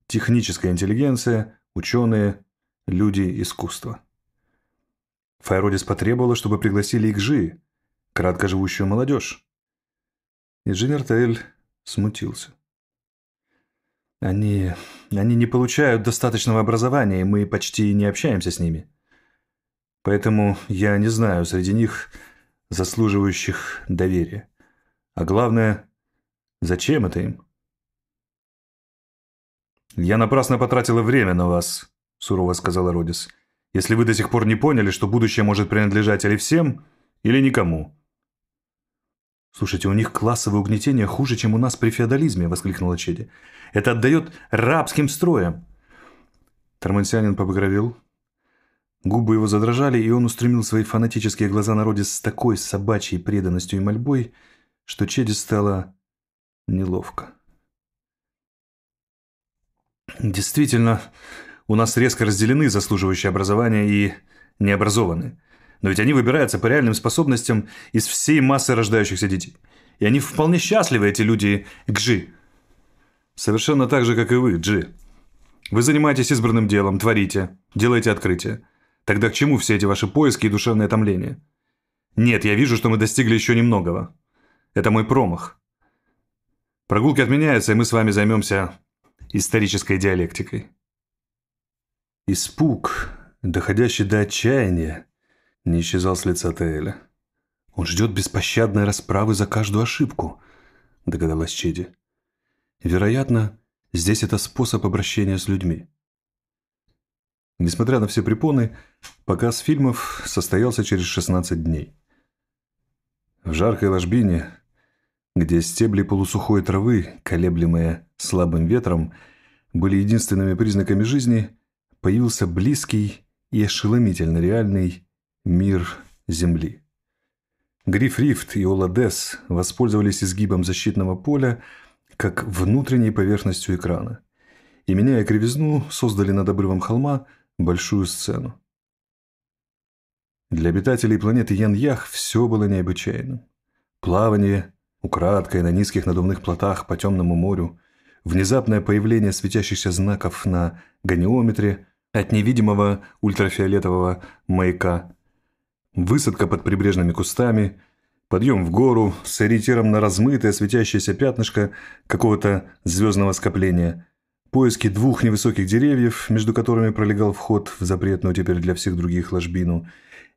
техническая интеллигенция, ученые, люди искусства. Файродис потребовала, чтобы пригласили их жи, краткоживущую молодежь. Инженер Таэль смутился. Они... они не получают достаточного образования, и мы почти не общаемся с ними. Поэтому я не знаю среди них заслуживающих доверия. А главное, зачем это им? «Я напрасно потратила время на вас», — сурово сказал Родис. «Если вы до сих пор не поняли, что будущее может принадлежать или всем, или никому». «Слушайте, у них классовое угнетение хуже, чем у нас при феодализме», — воскликнула Чеди. «Это отдает рабским строям». Тормансианин побагровил, Губы его задрожали, и он устремил свои фанатические глаза на Родис с такой собачьей преданностью и мольбой, что Чеди стало неловко. Действительно, у нас резко разделены заслуживающие образования и необразованные. Но ведь они выбираются по реальным способностям из всей массы рождающихся детей. И они вполне счастливы, эти люди, Гжи. Совершенно так же, как и вы, Джи. Вы занимаетесь избранным делом, творите, делаете открытия. Тогда к чему все эти ваши поиски и душевное томление? Нет, я вижу, что мы достигли еще немногого. Это мой промах. Прогулки отменяются, и мы с вами займемся исторической диалектикой. Испуг, доходящий до отчаяния, не исчезал с лица Таэля. «Он ждет беспощадной расправы за каждую ошибку», — догадалась Чеди. «Вероятно, здесь это способ обращения с людьми. Несмотря на все препоны, показ фильмов состоялся через 16 дней. В жаркой ложбине, где стебли полусухой травы, колеблемые слабым ветром, были единственными признаками жизни, появился близкий и ошеломительно реальный мир Земли. Гриф Рифт и Оладес воспользовались изгибом защитного поля как внутренней поверхностью экрана и, меняя кривизну, создали над обрывом холма – большую сцену. Для обитателей планеты Ян-Ях все было необычайным. Плавание, украдкой на низких надувных плотах по темному морю, внезапное появление светящихся знаков на гониометре от невидимого ультрафиолетового маяка, высадка под прибрежными кустами, подъем в гору с ориентиром на размытое светящееся пятнышко какого-то звездного скопления – Поиски двух невысоких деревьев, между которыми пролегал вход в запретную теперь для всех других ложбину,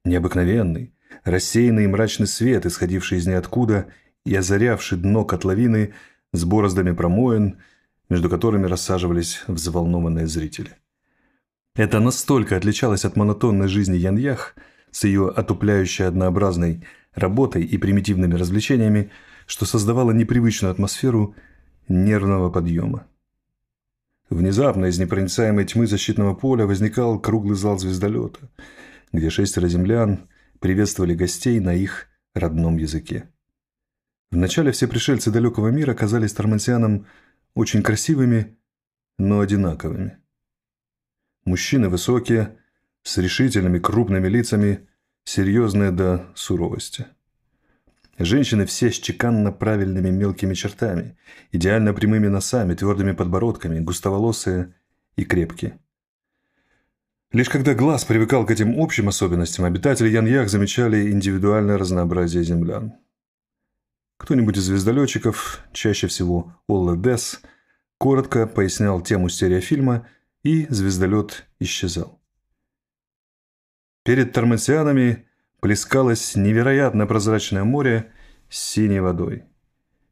необыкновенный, рассеянный и мрачный свет, исходивший из ниоткуда и озарявший дно котловины с бороздами промоин, между которыми рассаживались взволнованные зрители. Это настолько отличалось от монотонной жизни Яньях с ее отупляющей однообразной работой и примитивными развлечениями, что создавало непривычную атмосферу нервного подъема. Внезапно из непроницаемой тьмы защитного поля возникал круглый зал звездолета, где шестеро землян приветствовали гостей на их родном языке. Вначале все пришельцы далекого мира казались тормансианам очень красивыми, но одинаковыми. Мужчины высокие, с решительными крупными лицами, серьезные до суровости. Женщины все с чеканно правильными мелкими чертами, идеально прямыми носами, твердыми подбородками, густоволосые и крепкие. Лишь когда глаз привыкал к этим общим особенностям, обитатели Яньях замечали индивидуальное разнообразие землян. Кто-нибудь из звездолетчиков, чаще всего Олла Десс, коротко пояснял тему стереофильма, и звездолет исчезал. Перед тормансианами плескалось невероятно прозрачное море с синей водой.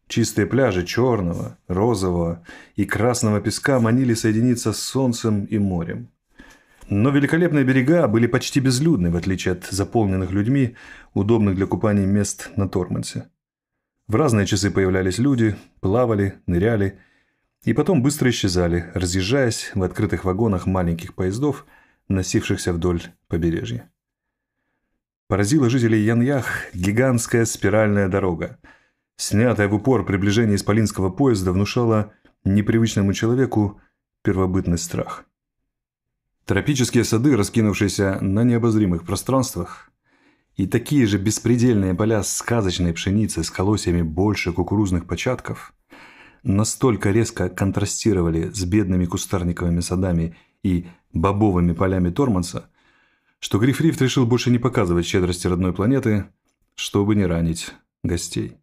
Чистые пляжи черного, розового и красного песка манили соединиться с солнцем и морем. Но великолепные берега были почти безлюдны, в отличие от заполненных людьми, удобных для купания мест на Тормансе. В разные часы появлялись люди, плавали, ныряли и потом быстро исчезали, разъезжаясь в открытых вагонах маленьких поездов, носившихся вдоль побережья поразила жителей Яньях гигантская спиральная дорога. Снятая в упор приближение исполинского поезда внушала непривычному человеку первобытный страх. Тропические сады, раскинувшиеся на необозримых пространствах, и такие же беспредельные поля сказочной пшеницы с колосьями больше кукурузных початков настолько резко контрастировали с бедными кустарниковыми садами и бобовыми полями Торманса, что Грифрифт решил больше не показывать щедрости родной планеты, чтобы не ранить гостей.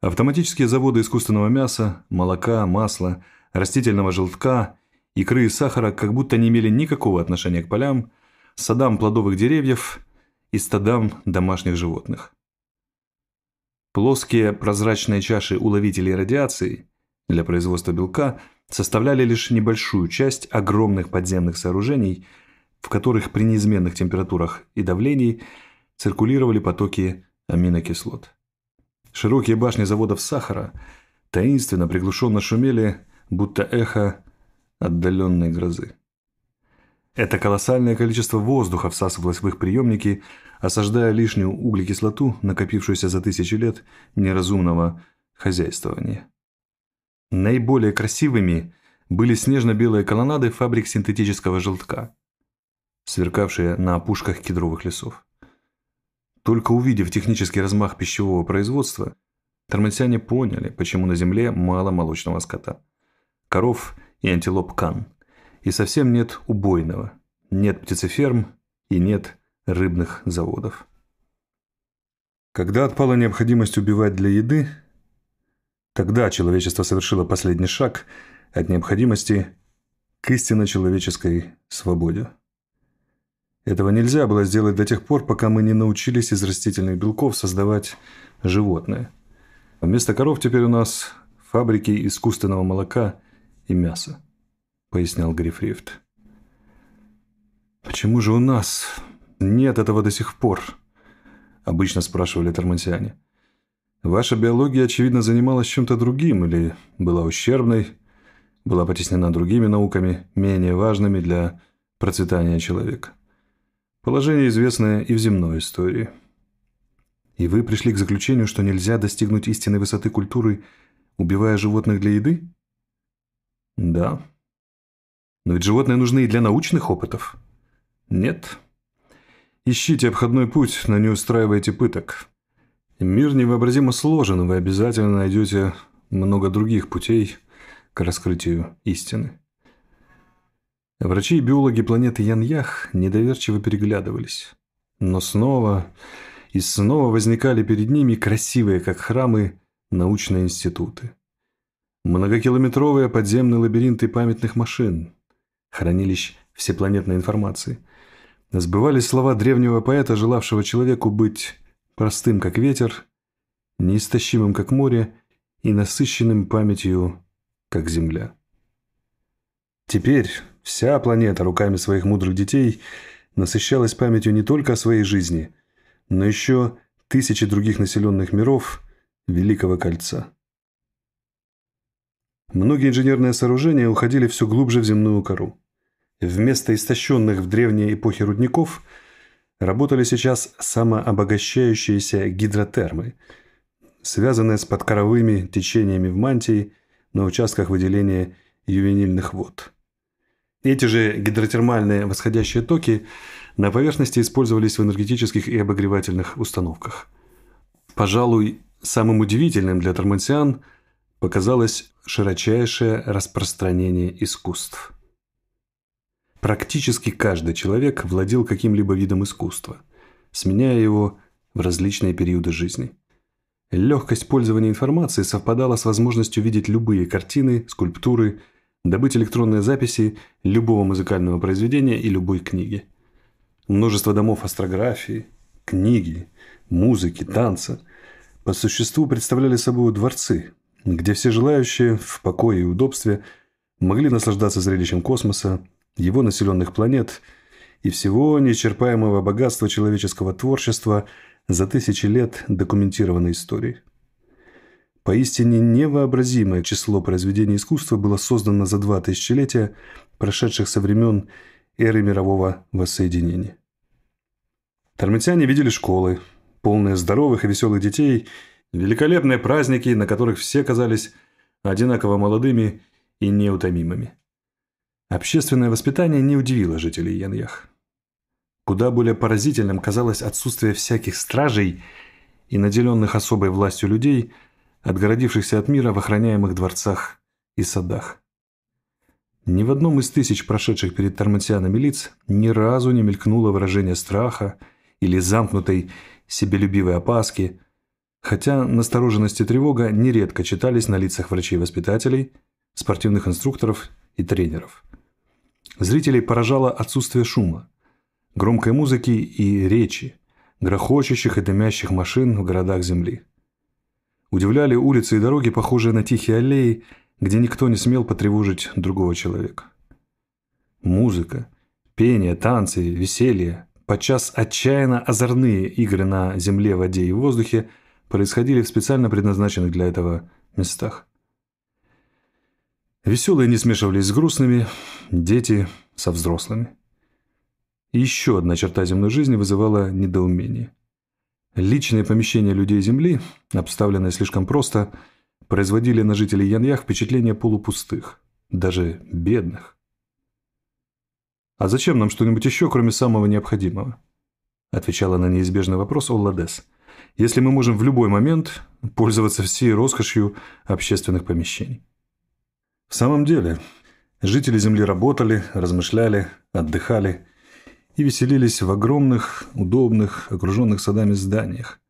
Автоматические заводы искусственного мяса, молока, масла, растительного желтка, икры и сахара как будто не имели никакого отношения к полям, садам плодовых деревьев и стадам домашних животных. Плоские прозрачные чаши уловителей радиации для производства белка составляли лишь небольшую часть огромных подземных сооружений – в которых при неизменных температурах и давлении циркулировали потоки аминокислот. Широкие башни заводов сахара таинственно приглушенно шумели, будто эхо отдаленной грозы. Это колоссальное количество воздуха всасывалось в их приемники, осаждая лишнюю углекислоту, накопившуюся за тысячи лет неразумного хозяйствования. Наиболее красивыми были снежно-белые колоннады фабрик синтетического желтка – сверкавшие на опушках кедровых лесов. Только увидев технический размах пищевого производства, тормонтяне поняли, почему на земле мало молочного скота. Коров и антилоп кан. И совсем нет убойного, нет птицеферм и нет рыбных заводов. Когда отпала необходимость убивать для еды, тогда человечество совершило последний шаг от необходимости к истинно человеческой свободе. Этого нельзя было сделать до тех пор, пока мы не научились из растительных белков создавать животное. Вместо коров теперь у нас фабрики искусственного молока и мяса, пояснял Грифрифт. Почему же у нас нет этого до сих пор? Обычно спрашивали тормансиане. Ваша биология, очевидно, занималась чем-то другим или была ущербной, была потеснена другими науками, менее важными для процветания человека. Положение известное и в земной истории. И вы пришли к заключению, что нельзя достигнуть истинной высоты культуры, убивая животных для еды? Да. Но ведь животные нужны и для научных опытов. Нет. Ищите обходной путь, но не устраивайте пыток. Мир невообразимо сложен, вы обязательно найдете много других путей к раскрытию истины. Врачи и биологи планеты Яньях недоверчиво переглядывались. Но снова и снова возникали перед ними красивые, как храмы, научные институты. Многокилометровые подземные лабиринты памятных машин, хранилищ всепланетной информации. Сбывались слова древнего поэта, желавшего человеку быть простым, как ветер, неистощимым, как море, и насыщенным памятью, как земля. Теперь вся планета руками своих мудрых детей насыщалась памятью не только о своей жизни, но еще тысячи других населенных миров Великого Кольца. Многие инженерные сооружения уходили все глубже в земную кору. Вместо истощенных в древние эпохи рудников работали сейчас самообогащающиеся гидротермы, связанные с подкоровыми течениями в мантии на участках выделения ювенильных вод. Эти же гидротермальные восходящие токи на поверхности использовались в энергетических и обогревательных установках. Пожалуй, самым удивительным для тормансиан показалось широчайшее распространение искусств. Практически каждый человек владел каким-либо видом искусства, сменяя его в различные периоды жизни. Легкость пользования информацией совпадала с возможностью видеть любые картины, скульптуры добыть электронные записи любого музыкального произведения и любой книги. Множество домов астрографии, книги, музыки, танца по существу представляли собой дворцы, где все желающие в покое и удобстве могли наслаждаться зрелищем космоса, его населенных планет и всего нечерпаемого богатства человеческого творчества за тысячи лет документированной истории – Поистине невообразимое число произведений искусства было создано за два тысячелетия, прошедших со времен эры мирового воссоединения. Тормитяне видели школы, полные здоровых и веселых детей, великолепные праздники, на которых все казались одинаково молодыми и неутомимыми. Общественное воспитание не удивило жителей Яньях. Куда более поразительным казалось отсутствие всяких стражей и наделенных особой властью людей – отгородившихся от мира в охраняемых дворцах и садах. Ни в одном из тысяч прошедших перед Торматианами лиц ни разу не мелькнуло выражение страха или замкнутой себелюбивой опаски, хотя настороженность и тревога нередко читались на лицах врачей-воспитателей, спортивных инструкторов и тренеров. Зрителей поражало отсутствие шума, громкой музыки и речи, грохочущих и дымящих машин в городах Земли удивляли улицы и дороги, похожие на тихие аллеи, где никто не смел потревожить другого человека. Музыка, пение, танцы, веселье, подчас отчаянно озорные игры на земле, воде и воздухе происходили в специально предназначенных для этого местах. Веселые не смешивались с грустными, дети со взрослыми. И еще одна черта земной жизни вызывала недоумение – Личные помещения людей Земли, обставленные слишком просто, производили на жителей Яньях впечатление полупустых, даже бедных. «А зачем нам что-нибудь еще, кроме самого необходимого?» отвечала на неизбежный вопрос Олладес. «Если мы можем в любой момент пользоваться всей роскошью общественных помещений». В самом деле, жители Земли работали, размышляли, отдыхали и веселились в огромных, удобных, окруженных садами зданиях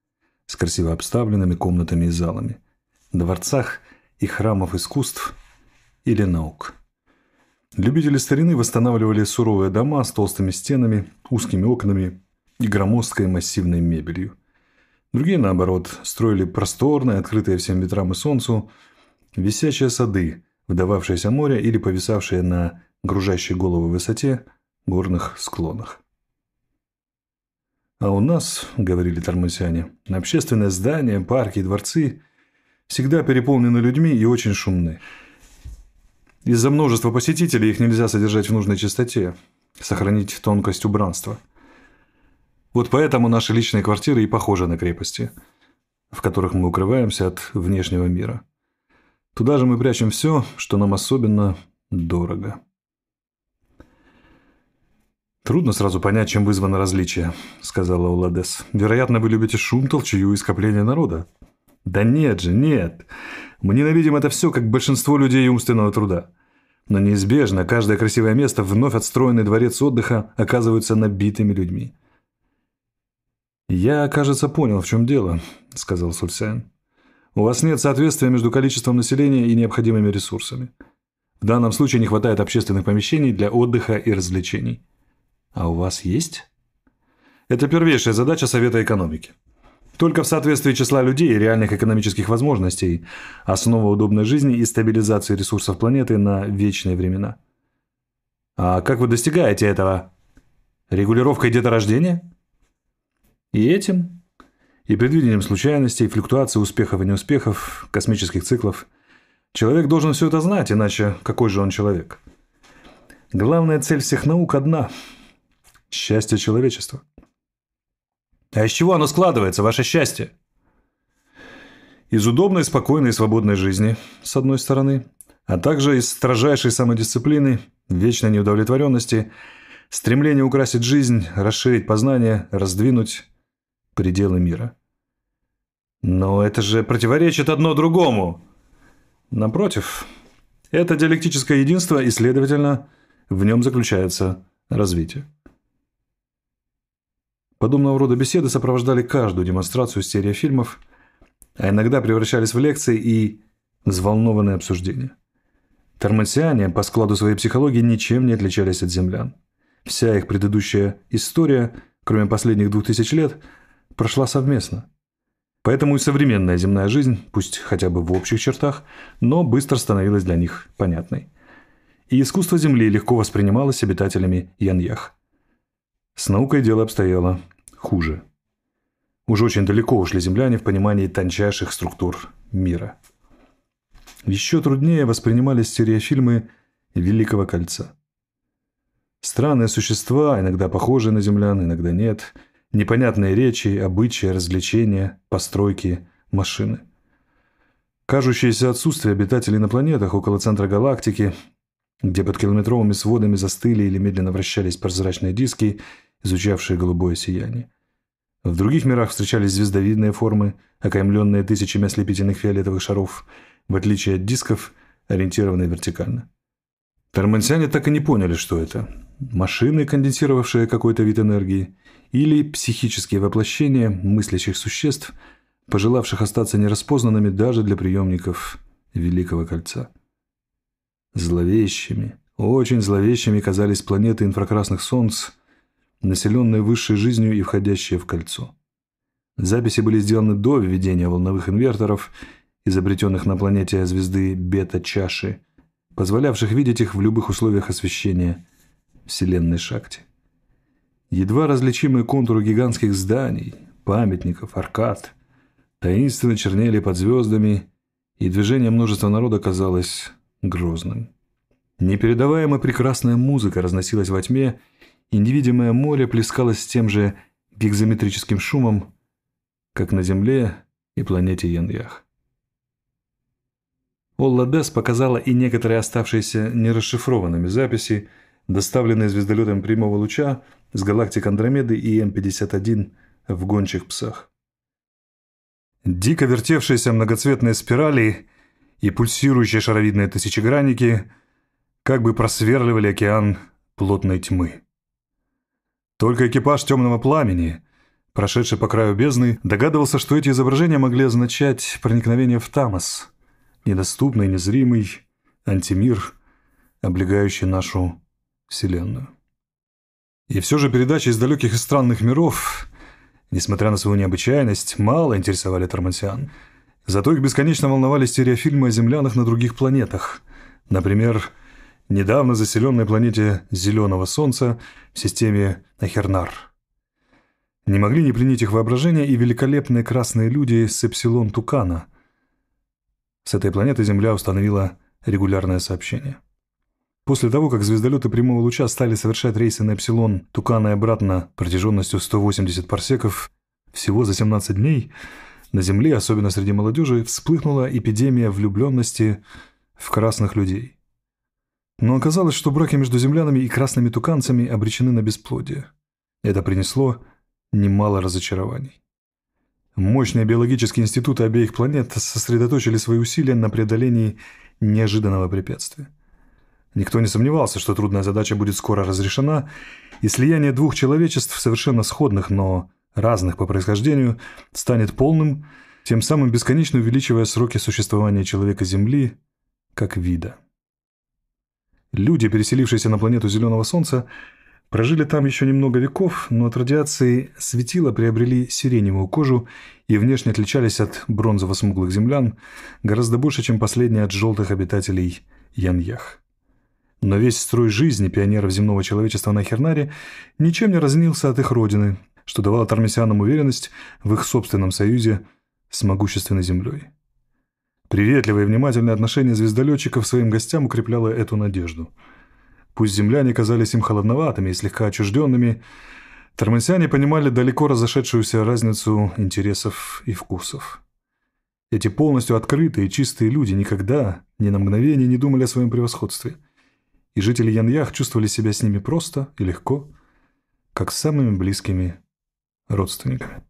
с красиво обставленными комнатами и залами, дворцах и храмов искусств или наук. Любители старины восстанавливали суровые дома с толстыми стенами, узкими окнами и громоздкой массивной мебелью. Другие, наоборот, строили просторные, открытые всем ветрам и солнцу, висячие сады, вдававшиеся море или повисавшие на гружащей головы высоте – горных склонах. «А у нас, — говорили тормозяне, — общественные здания, парки и дворцы всегда переполнены людьми и очень шумны. Из-за множества посетителей их нельзя содержать в нужной чистоте, сохранить тонкость убранства. Вот поэтому наши личные квартиры и похожи на крепости, в которых мы укрываемся от внешнего мира. Туда же мы прячем все, что нам особенно дорого. «Трудно сразу понять, чем вызвано различие», — сказала Уладес. «Вероятно, вы любите шум, толчую и скопление народа». «Да нет же, нет. Мы ненавидим это все, как большинство людей умственного труда. Но неизбежно каждое красивое место, вновь отстроенный дворец отдыха, оказываются набитыми людьми». «Я, кажется, понял, в чем дело», — сказал Сульсайн. «У вас нет соответствия между количеством населения и необходимыми ресурсами. В данном случае не хватает общественных помещений для отдыха и развлечений». А у вас есть? Это первейшая задача Совета экономики. Только в соответствии числа людей и реальных экономических возможностей – основа удобной жизни и стабилизации ресурсов планеты на вечные времена. А как вы достигаете этого? Регулировкой деторождения? И этим? И предвидением случайностей, флюктуаций успехов и неуспехов, космических циклов. Человек должен все это знать, иначе какой же он человек? Главная цель всех наук одна – Счастье человечества. А из чего оно складывается, ваше счастье? Из удобной, спокойной и свободной жизни, с одной стороны, а также из строжайшей самодисциплины, вечной неудовлетворенности, стремления украсить жизнь, расширить познание, раздвинуть пределы мира. Но это же противоречит одно другому. Напротив, это диалектическое единство, и, следовательно, в нем заключается развитие. Подобного рода беседы сопровождали каждую демонстрацию стереофильмов, а иногда превращались в лекции и взволнованные обсуждения. Тормансиане по складу своей психологии ничем не отличались от землян. Вся их предыдущая история, кроме последних двух тысяч лет, прошла совместно. Поэтому и современная земная жизнь, пусть хотя бы в общих чертах, но быстро становилась для них понятной. И искусство Земли легко воспринималось обитателями Яньях – с наукой дело обстояло хуже. Уже очень далеко ушли земляне в понимании тончайших структур мира. Еще труднее воспринимались стереофильмы «Великого кольца». Странные существа, иногда похожие на землян, иногда нет. Непонятные речи, обычаи, развлечения, постройки, машины. Кажущееся отсутствие обитателей на планетах около центра галактики, где под километровыми сводами застыли или медленно вращались прозрачные диски – изучавшие голубое сияние. В других мирах встречались звездовидные формы, окаймленные тысячами ослепительных фиолетовых шаров, в отличие от дисков, ориентированные вертикально. Тормансяне так и не поняли, что это. Машины, конденсировавшие какой-то вид энергии, или психические воплощения мыслящих существ, пожелавших остаться нераспознанными даже для приемников Великого Кольца. Зловещими, очень зловещими казались планеты инфракрасных солнц, населенные высшей жизнью и входящие в кольцо. Записи были сделаны до введения волновых инверторов, изобретенных на планете звезды Бета-Чаши, позволявших видеть их в любых условиях освещения Вселенной Шакти. Едва различимые контуры гигантских зданий, памятников, аркад таинственно чернели под звездами, и движение множества народа казалось грозным. Непередаваемо прекрасная музыка разносилась во тьме, и невидимое море плескалось с тем же гигзометрическим шумом, как на Земле и планете Яньях. Олла Дес показала и некоторые оставшиеся нерасшифрованными записи, доставленные звездолетом прямого луча с галактик Андромеды и М-51 в гончих псах. Дико вертевшиеся многоцветные спирали и пульсирующие шаровидные тысячегранники как бы просверливали океан плотной тьмы. Только экипаж темного пламени, прошедший по краю бездны, догадывался, что эти изображения могли означать проникновение в Тамос, недоступный, незримый антимир, облегающий нашу Вселенную. И все же передачи из далеких и странных миров, несмотря на свою необычайность, мало интересовали тормонтиан. Зато их бесконечно волновали стереофильмы о землянах на других планетах. Например, недавно заселенной планете Зеленого Солнца в системе Ахернар. Не могли не принять их воображение и великолепные красные люди с Эпсилон Тукана. С этой планеты Земля установила регулярное сообщение. После того, как звездолеты прямого луча стали совершать рейсы на Эпсилон Тукана и обратно протяженностью 180 парсеков, всего за 17 дней на Земле, особенно среди молодежи, вспыхнула эпидемия влюбленности в красных людей – но оказалось, что браки между землянами и красными туканцами обречены на бесплодие. Это принесло немало разочарований. Мощные биологические институты обеих планет сосредоточили свои усилия на преодолении неожиданного препятствия. Никто не сомневался, что трудная задача будет скоро разрешена, и слияние двух человечеств, совершенно сходных, но разных по происхождению, станет полным, тем самым бесконечно увеличивая сроки существования человека Земли как вида. Люди, переселившиеся на планету Зеленого Солнца, прожили там еще немного веков, но от радиации светила приобрели сиреневую кожу и внешне отличались от бронзово-смуглых землян гораздо больше, чем последние от желтых обитателей Яньях. Но весь строй жизни пионеров земного человечества на Хернаре ничем не разнился от их родины, что давало тормесянам уверенность в их собственном союзе с могущественной землей. Приветливое и внимательное отношение звездолетчиков своим гостям укрепляло эту надежду. Пусть земляне казались им холодноватыми и слегка отчужденными, тормансиане понимали далеко разошедшуюся разницу интересов и вкусов. Эти полностью открытые и чистые люди никогда, ни на мгновение не думали о своем превосходстве. И жители Яньях чувствовали себя с ними просто и легко, как с самыми близкими родственниками.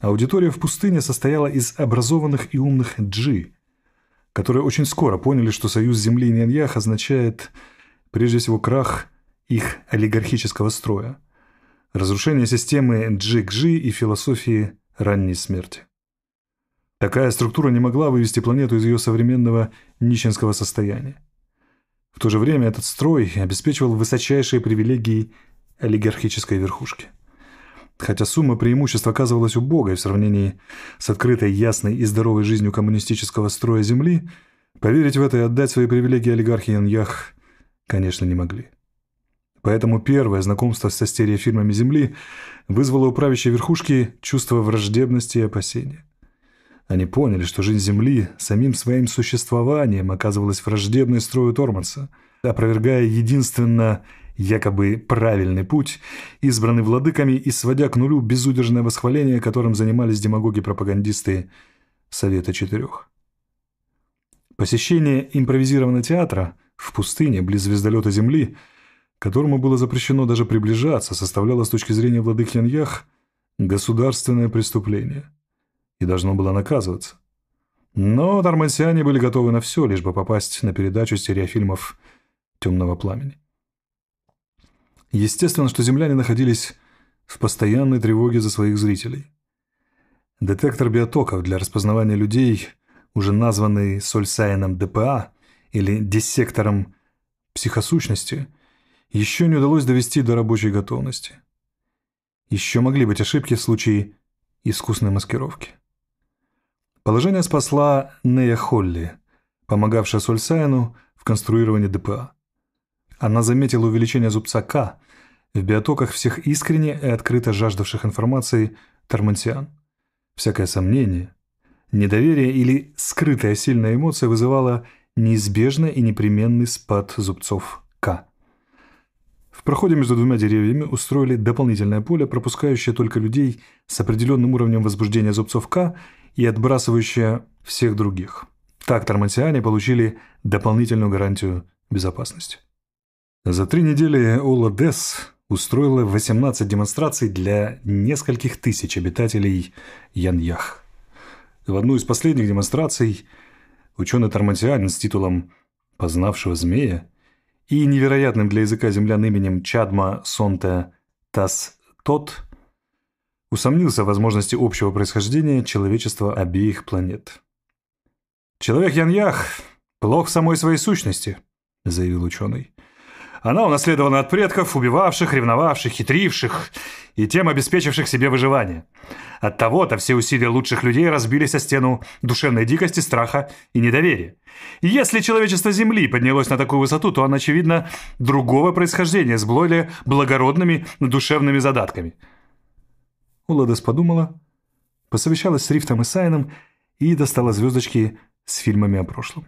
Аудитория в пустыне состояла из образованных и умных джи, которые очень скоро поняли, что союз Земли и Няньях означает прежде всего крах их олигархического строя, разрушение системы джи-джи и философии ранней смерти. Такая структура не могла вывести планету из ее современного нищенского состояния. В то же время этот строй обеспечивал высочайшие привилегии олигархической верхушки – Хотя сумма преимуществ оказывалась убогой в сравнении с открытой, ясной и здоровой жизнью коммунистического строя Земли, поверить в это и отдать свои привилегии олигархи Яньях, конечно, не могли. Поэтому первое знакомство со стереофильмами Земли вызвало у правящей верхушки чувство враждебности и опасения. Они поняли, что жизнь Земли самим своим существованием оказывалась враждебной строю Торманса, опровергая единственно якобы правильный путь, избранный владыками и сводя к нулю безудержное восхваление, которым занимались демагоги-пропагандисты Совета Четырех. Посещение импровизированного театра в пустыне, близ звездолета Земли, которому было запрещено даже приближаться, составляло с точки зрения владык Яньях государственное преступление и должно было наказываться. Но дармансиане были готовы на все, лишь бы попасть на передачу стереофильмов «Темного пламени». Естественно, что земляне находились в постоянной тревоге за своих зрителей. Детектор биотоков для распознавания людей, уже названный Сольсайном ДПА или диссектором психосущности, еще не удалось довести до рабочей готовности. Еще могли быть ошибки в случае искусной маскировки. Положение спасла Нея Холли, помогавшая Сольсайну в конструировании ДПА. Она заметила увеличение зубца К в биотоках всех искренне и открыто жаждавших информации тормансиан. Всякое сомнение, недоверие или скрытая сильная эмоция вызывала неизбежный и непременный спад зубцов К. В проходе между двумя деревьями устроили дополнительное поле, пропускающее только людей с определенным уровнем возбуждения зубцов К и отбрасывающее всех других. Так тормансиане получили дополнительную гарантию безопасности. За три недели Ола Десс устроила 18 демонстраций для нескольких тысяч обитателей Яньях. В одну из последних демонстраций ученый-торматианин с титулом «Познавшего змея» и невероятным для языка землян именем Чадма Сонте Тас Тот усомнился в возможности общего происхождения человечества обеих планет. «Человек Яньях плох самой своей сущности», — заявил ученый. Она унаследована от предков, убивавших, ревновавших, хитривших и тем обеспечивших себе выживание. От того-то все усилия лучших людей разбились о стену душевной дикости, страха и недоверия. если человечество Земли поднялось на такую высоту, то оно, очевидно, другого происхождения с более благородными душевными задатками. Уладес подумала, посовещалась с Рифтом и Сайном и достала звездочки с фильмами о прошлом.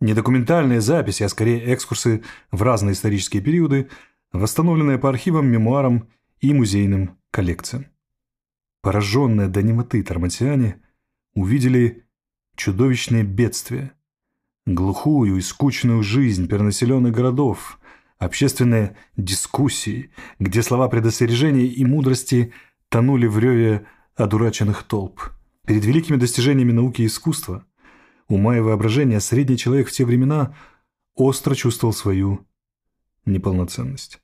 Не документальные записи, а скорее экскурсы в разные исторические периоды, восстановленные по архивам, мемуарам и музейным коллекциям. Пораженные до немоты торматиане увидели чудовищные бедствия, глухую и скучную жизнь перенаселенных городов, общественные дискуссии, где слова предостережения и мудрости тонули в реве одураченных толп. Перед великими достижениями науки и искусства – ума и воображения средний человек в те времена остро чувствовал свою неполноценность.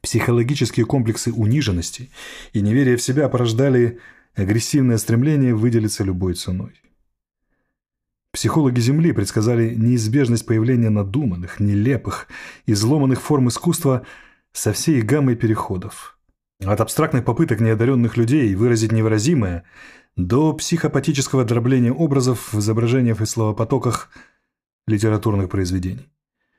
Психологические комплексы униженности и неверия в себя порождали агрессивное стремление выделиться любой ценой. Психологи Земли предсказали неизбежность появления надуманных, нелепых, изломанных форм искусства со всей гаммой переходов. От абстрактных попыток неодаренных людей выразить невыразимое до психопатического дробления образов в изображениях и словопотоках литературных произведений.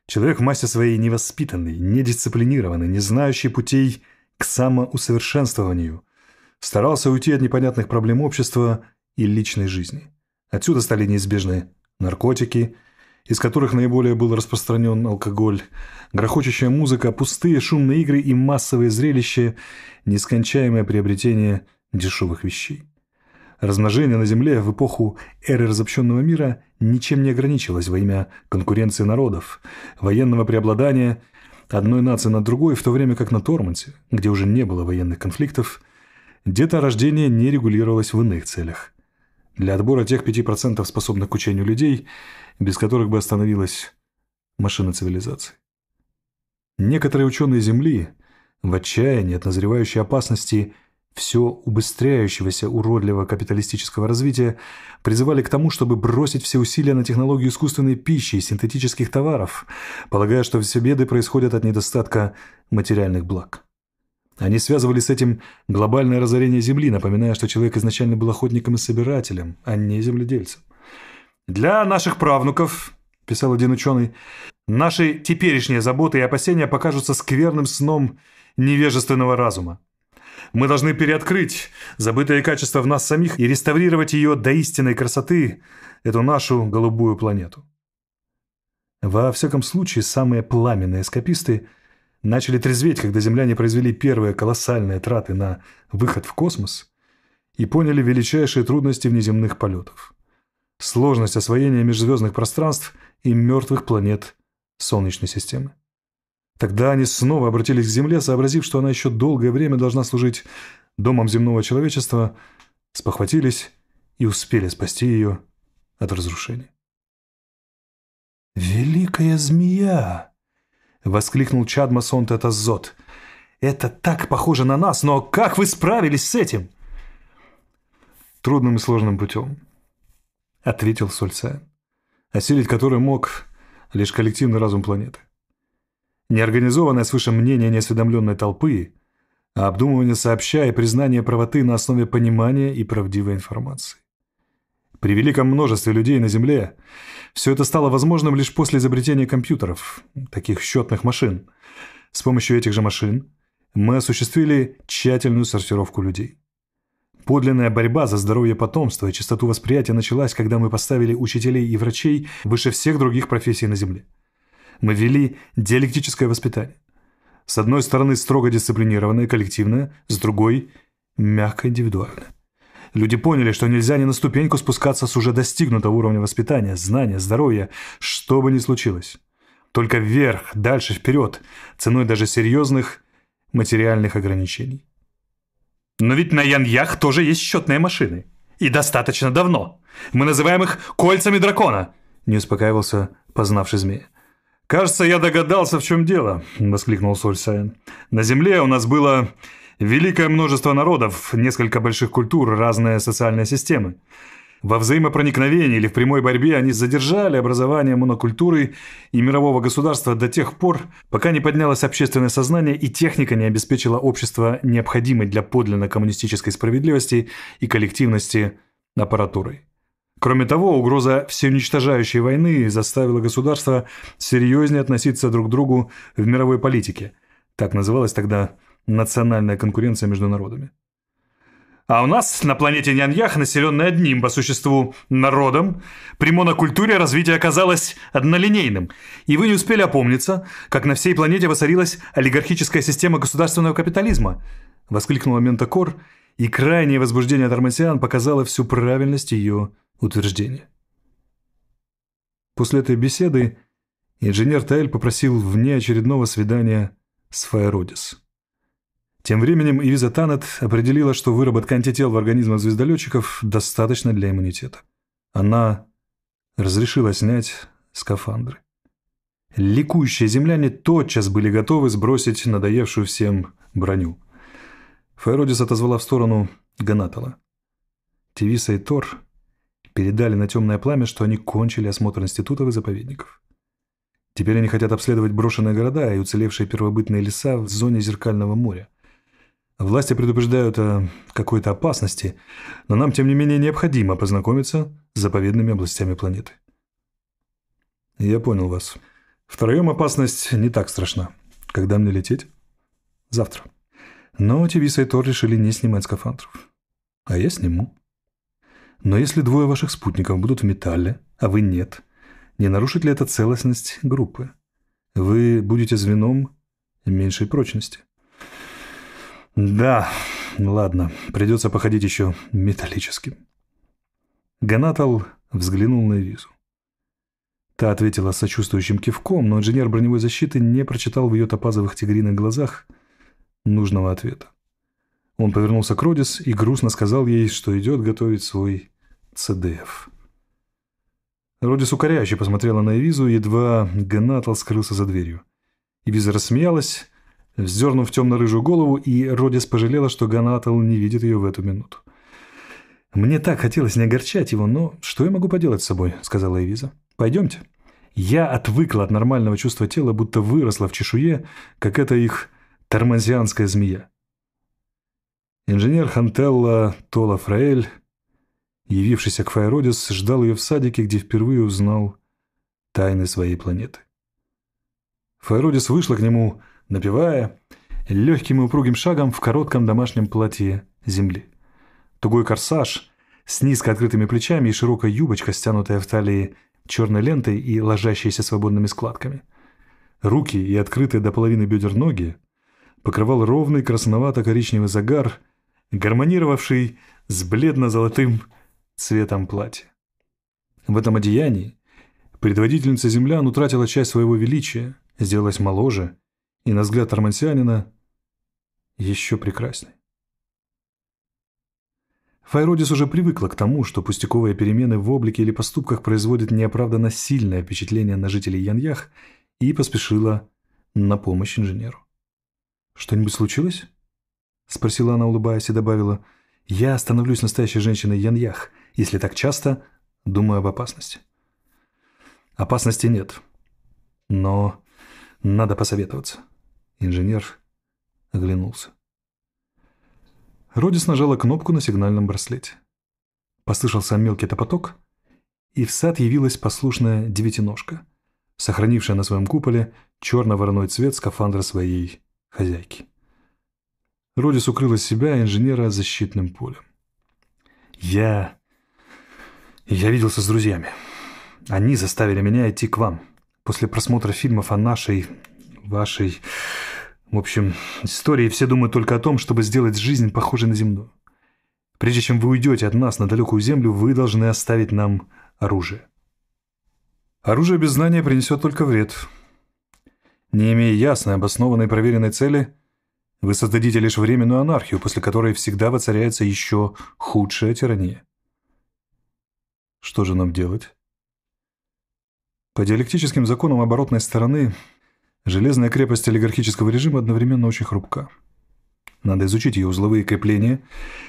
Человек в массе своей невоспитанный, недисциплинированный, не знающий путей к самоусовершенствованию, старался уйти от непонятных проблем общества и личной жизни. Отсюда стали неизбежны наркотики, из которых наиболее был распространен алкоголь, грохочущая музыка, пустые шумные игры и массовые зрелища, нескончаемое приобретение дешевых вещей. Размножение на Земле в эпоху эры разобщенного мира ничем не ограничилось во имя конкуренции народов, военного преобладания одной нации над другой, в то время как на Тормонте, где уже не было военных конфликтов, деторождение не регулировалось в иных целях. Для отбора тех 5% способных к учению людей, без которых бы остановилась машина цивилизации. Некоторые ученые Земли в отчаянии от назревающей опасности – все убыстряющегося уродливого капиталистического развития, призывали к тому, чтобы бросить все усилия на технологию искусственной пищи и синтетических товаров, полагая, что все беды происходят от недостатка материальных благ. Они связывали с этим глобальное разорение Земли, напоминая, что человек изначально был охотником и собирателем, а не земледельцем. «Для наших правнуков», – писал один ученый, – «наши теперешние заботы и опасения покажутся скверным сном невежественного разума. Мы должны переоткрыть забытое качество в нас самих и реставрировать ее до истинной красоты, эту нашу голубую планету. Во всяком случае, самые пламенные скописты начали трезветь, когда земляне произвели первые колоссальные траты на выход в космос и поняли величайшие трудности внеземных полетов. Сложность освоения межзвездных пространств и мертвых планет Солнечной системы. Тогда они снова обратились к Земле, сообразив, что она еще долгое время должна служить домом земного человечества, спохватились и успели спасти ее от разрушений. «Великая змея!» — воскликнул Чадма Сонтетазот. «Это так похоже на нас, но как вы справились с этим?» «Трудным и сложным путем», — ответил Сульце, осилить который мог лишь коллективный разум планеты неорганизованное свыше мнение неосведомленной толпы, а обдумывание сообща и признание правоты на основе понимания и правдивой информации. При великом множестве людей на Земле все это стало возможным лишь после изобретения компьютеров, таких счетных машин. С помощью этих же машин мы осуществили тщательную сортировку людей. Подлинная борьба за здоровье потомства и чистоту восприятия началась, когда мы поставили учителей и врачей выше всех других профессий на Земле – мы вели диалектическое воспитание. С одной стороны, строго дисциплинированное, коллективное, с другой – мягко, индивидуальное. Люди поняли, что нельзя ни на ступеньку спускаться с уже достигнутого уровня воспитания, знания, здоровья, что бы ни случилось. Только вверх, дальше, вперед, ценой даже серьезных материальных ограничений. Но ведь на Яньях тоже есть счетные машины. И достаточно давно. Мы называем их «кольцами дракона», — не успокаивался познавший змея. «Кажется, я догадался, в чем дело», — воскликнул Сольсайн. «На Земле у нас было великое множество народов, несколько больших культур, разные социальные системы. Во взаимопроникновении или в прямой борьбе они задержали образование монокультуры и мирового государства до тех пор, пока не поднялось общественное сознание и техника не обеспечила общество необходимой для подлинно коммунистической справедливости и коллективности аппаратурой. Кроме того, угроза всеуничтожающей войны заставила государства серьезнее относиться друг к другу в мировой политике. Так называлась тогда национальная конкуренция между народами. А у нас на планете Няньях, населенной одним по существу народом, при монокультуре развитие оказалось однолинейным, и вы не успели опомниться, как на всей планете воцарилась олигархическая система государственного капитализма, воскликнула Ментакор, и крайнее возбуждение Торматиан показало всю правильность ее утверждение. После этой беседы инженер Таэль попросил вне очередного свидания с Фаеродис. Тем временем Ивиза Танет определила, что выработка антител в организмах звездолетчиков достаточно для иммунитета. Она разрешила снять скафандры. Ликующие земляне тотчас были готовы сбросить надоевшую всем броню. Фаеродис отозвала в сторону Ганатала. Тивиса и Тор передали на темное пламя, что они кончили осмотр институтов и заповедников. Теперь они хотят обследовать брошенные города и уцелевшие первобытные леса в зоне Зеркального моря. Власти предупреждают о какой-то опасности, но нам, тем не менее, необходимо познакомиться с заповедными областями планеты. Я понял вас. Втроем опасность не так страшна. Когда мне лететь? Завтра. Но Тивиса и Тор решили не снимать скафандров. А я сниму. Но если двое ваших спутников будут в металле, а вы нет, не нарушит ли это целостность группы? Вы будете звеном меньшей прочности. Да, ладно, придется походить еще металлическим. Ганатал взглянул на Ризу. Та ответила сочувствующим кивком, но инженер броневой защиты не прочитал в ее топазовых тигриных глазах нужного ответа. Он повернулся к Родис и грустно сказал ей, что идет готовить свой ЦДФ. Родис укоряюще посмотрела на Эвизу, едва Геннатл скрылся за дверью. Эвиза рассмеялась, вздернув темно-рыжую голову, и Родис пожалела, что Геннатл не видит ее в эту минуту. «Мне так хотелось не огорчать его, но что я могу поделать с собой?» — сказала Эвиза. «Пойдемте». Я отвыкла от нормального чувства тела, будто выросла в чешуе, как эта их тормозианская змея. Инженер Хантелла Тола Фраэль явившийся к Файродис, ждал ее в садике, где впервые узнал тайны своей планеты. Файродис вышла к нему, напевая, легким и упругим шагом в коротком домашнем платье земли. Тугой корсаж с низко открытыми плечами и широкая юбочка, стянутая в талии черной лентой и ложащейся свободными складками. Руки и открытые до половины бедер ноги покрывал ровный красновато-коричневый загар, гармонировавший с бледно-золотым цветом платья. В этом одеянии предводительница землян утратила часть своего величия, сделалась моложе и, на взгляд армансианина, еще прекрасней. Файродис уже привыкла к тому, что пустяковые перемены в облике или поступках производят неоправданно сильное впечатление на жителей Яньях и поспешила на помощь инженеру. «Что-нибудь случилось?» — спросила она, улыбаясь, и добавила. «Я становлюсь настоящей женщиной Яньях, если так часто, думаю об опасности. Опасности нет. Но надо посоветоваться. Инженер оглянулся. Родис нажала кнопку на сигнальном браслете. Послышался мелкий топоток, и в сад явилась послушная девятиножка, сохранившая на своем куполе черно-вороной цвет скафандра своей хозяйки. Родис укрыл из себя инженера защитным полем. «Я я виделся с друзьями. Они заставили меня идти к вам. После просмотра фильмов о нашей, вашей, в общем, истории все думают только о том, чтобы сделать жизнь похожей на земную. Прежде чем вы уйдете от нас на далекую землю, вы должны оставить нам оружие. Оружие без знания принесет только вред. Не имея ясной, обоснованной, проверенной цели, вы создадите лишь временную анархию, после которой всегда воцаряется еще худшая тирания. Что же нам делать? По диалектическим законам оборотной стороны железная крепость олигархического режима одновременно очень хрупка. Надо изучить ее узловые крепления,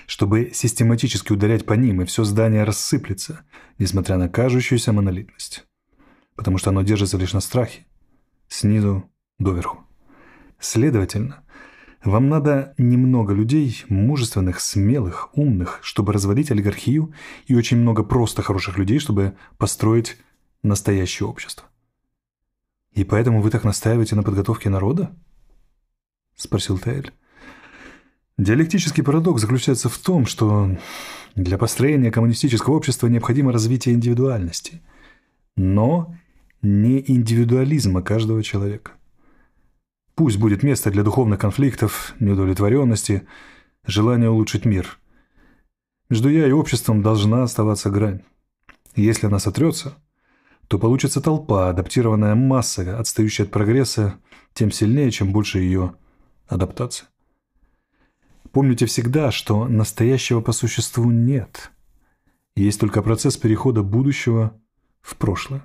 чтобы систематически ударять по ним, и все здание рассыплется, несмотря на кажущуюся монолитность. Потому что оно держится лишь на страхе, снизу доверху. Следовательно, вам надо немного людей, мужественных, смелых, умных, чтобы разводить олигархию, и очень много просто хороших людей, чтобы построить настоящее общество. И поэтому вы так настаиваете на подготовке народа? Спросил Таэль. Диалектический парадокс заключается в том, что для построения коммунистического общества необходимо развитие индивидуальности, но не индивидуализма каждого человека. Пусть будет место для духовных конфликтов, неудовлетворенности, желания улучшить мир. Между я и обществом должна оставаться грань. если она сотрется, то получится толпа, адаптированная масса, отстающая от прогресса, тем сильнее, чем больше ее адаптация. Помните всегда, что настоящего по существу нет. Есть только процесс перехода будущего в прошлое.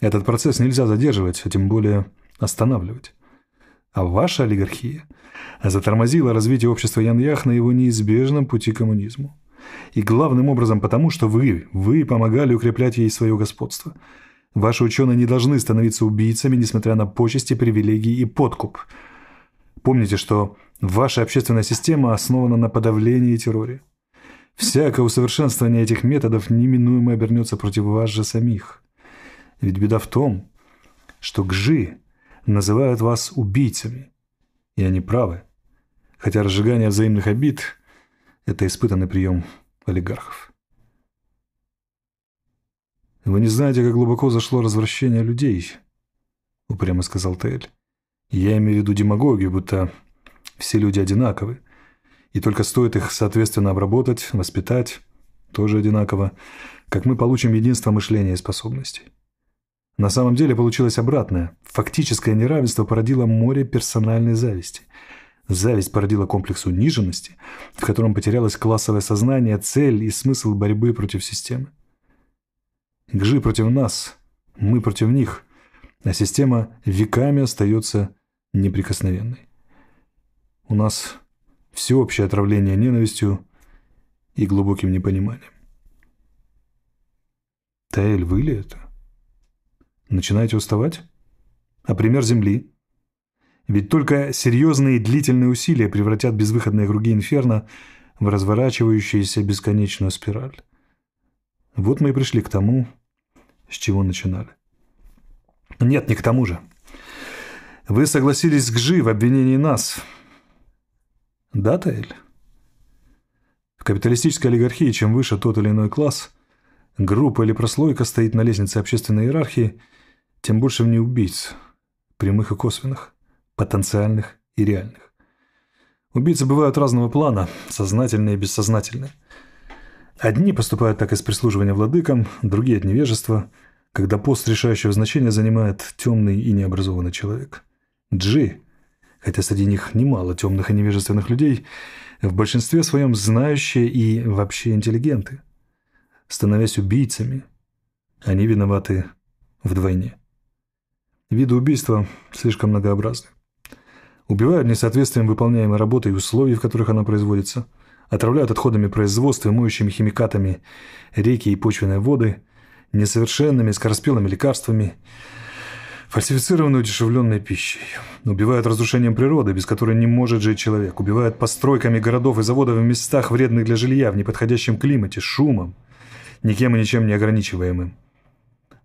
Этот процесс нельзя задерживать, а тем более останавливать а ваша олигархия затормозила развитие общества Яньях на его неизбежном пути к коммунизму. И главным образом потому, что вы, вы помогали укреплять ей свое господство. Ваши ученые не должны становиться убийцами, несмотря на почести, привилегии и подкуп. Помните, что ваша общественная система основана на подавлении и терроре. Всякое усовершенствование этих методов неминуемо обернется против вас же самих. Ведь беда в том, что Гжи называют вас убийцами. И они правы. Хотя разжигание взаимных обид – это испытанный прием олигархов. «Вы не знаете, как глубоко зашло развращение людей», — упрямо сказал Тейль. «Я имею в виду демагогию, будто все люди одинаковы, и только стоит их, соответственно, обработать, воспитать, тоже одинаково, как мы получим единство мышления и способностей. На самом деле получилось обратное. Фактическое неравенство породило море персональной зависти. Зависть породила комплекс униженности, в котором потерялось классовое сознание, цель и смысл борьбы против системы. Гжи против нас, мы против них, а система веками остается неприкосновенной. У нас всеобщее отравление ненавистью и глубоким непониманием. Таэль, вы ли это? Начинаете уставать? А пример Земли? Ведь только серьезные и длительные усилия превратят безвыходные круги инферно в разворачивающуюся бесконечную спираль. Вот мы и пришли к тому, с чего начинали. Нет, не к тому же. Вы согласились с ГЖИ в обвинении нас. Да, Таэль? В капиталистической олигархии чем выше тот или иной класс, группа или прослойка стоит на лестнице общественной иерархии – тем больше в ней убийц, прямых и косвенных, потенциальных и реальных. Убийцы бывают разного плана, сознательные и бессознательные. Одни поступают так из прислуживания владыкам, другие от невежества, когда пост решающего значения занимает темный и необразованный человек. Джи, хотя среди них немало темных и невежественных людей, в большинстве своем знающие и вообще интеллигенты. Становясь убийцами, они виноваты вдвойне. Виды убийства слишком многообразны. Убивают несоответствием выполняемой работы и условий, в которых она производится. Отравляют отходами производства, моющими химикатами реки и почвенные воды, несовершенными, скороспелыми лекарствами, фальсифицированной удешевленной пищей. Убивают разрушением природы, без которой не может жить человек. Убивают постройками городов и заводов в местах, вредных для жилья, в неподходящем климате, шумом, никем и ничем не ограничиваемым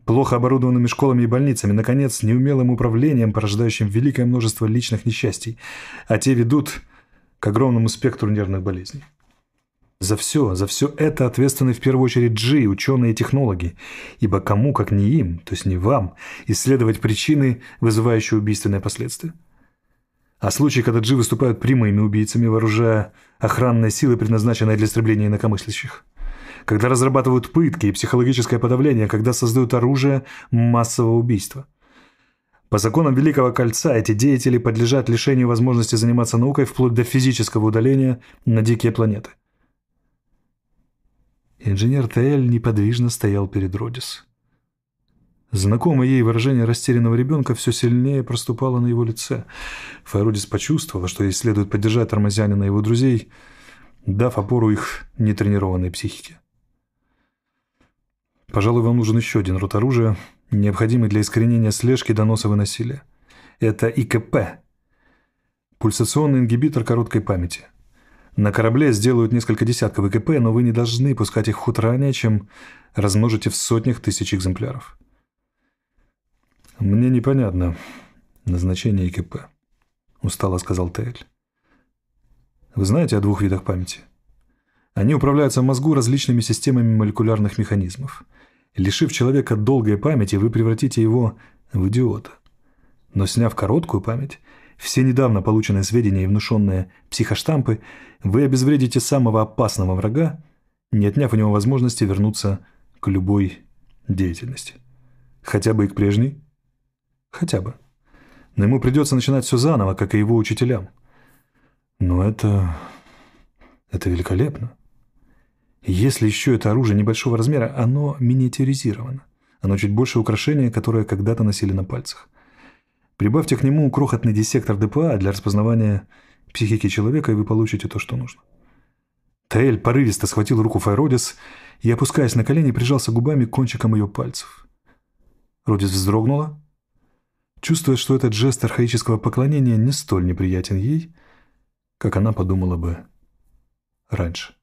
плохо оборудованными школами и больницами, наконец, неумелым управлением, порождающим великое множество личных несчастий, а те ведут к огромному спектру нервных болезней. За все, за все это ответственны в первую очередь Джи, ученые и технологи, ибо кому, как не им, то есть не вам, исследовать причины, вызывающие убийственные последствия. А случаи, когда Джи выступают прямыми убийцами, вооружая охранные силы, предназначенные для истребления инакомыслящих – когда разрабатывают пытки и психологическое подавление, когда создают оружие массового убийства. По законам Великого Кольца эти деятели подлежат лишению возможности заниматься наукой вплоть до физического удаления на дикие планеты. Инженер Теэль неподвижно стоял перед Родис. Знакомое ей выражение растерянного ребенка все сильнее проступало на его лице. Фаеродис почувствовала, что ей следует поддержать тормозянина и его друзей, дав опору их нетренированной психике. Пожалуй, вам нужен еще один род оружия, необходимый для искоренения слежки, доносов и насилия. Это ИКП. Пульсационный ингибитор короткой памяти. На корабле сделают несколько десятков ИКП, но вы не должны пускать их в ход ранее, чем размножите в сотнях тысяч экземпляров. «Мне непонятно назначение ИКП», — устало сказал Тейль. «Вы знаете о двух видах памяти?» Они управляются в мозгу различными системами молекулярных механизмов — Лишив человека долгой памяти, вы превратите его в идиота. Но сняв короткую память, все недавно полученные сведения и внушенные психоштампы, вы обезвредите самого опасного врага, не отняв у него возможности вернуться к любой деятельности. Хотя бы и к прежней? Хотя бы. Но ему придется начинать все заново, как и его учителям. Но это... это великолепно. Если еще это оружие небольшого размера, оно миниатюризировано. Оно чуть больше украшения, которое когда-то носили на пальцах. Прибавьте к нему крохотный диссектор ДПА для распознавания психики человека, и вы получите то, что нужно. Таэль порывисто схватил руку Файродис и, опускаясь на колени, прижался губами к кончикам ее пальцев. Родис вздрогнула. Чувствуя, что этот жест архаического поклонения не столь неприятен ей, как она подумала бы раньше.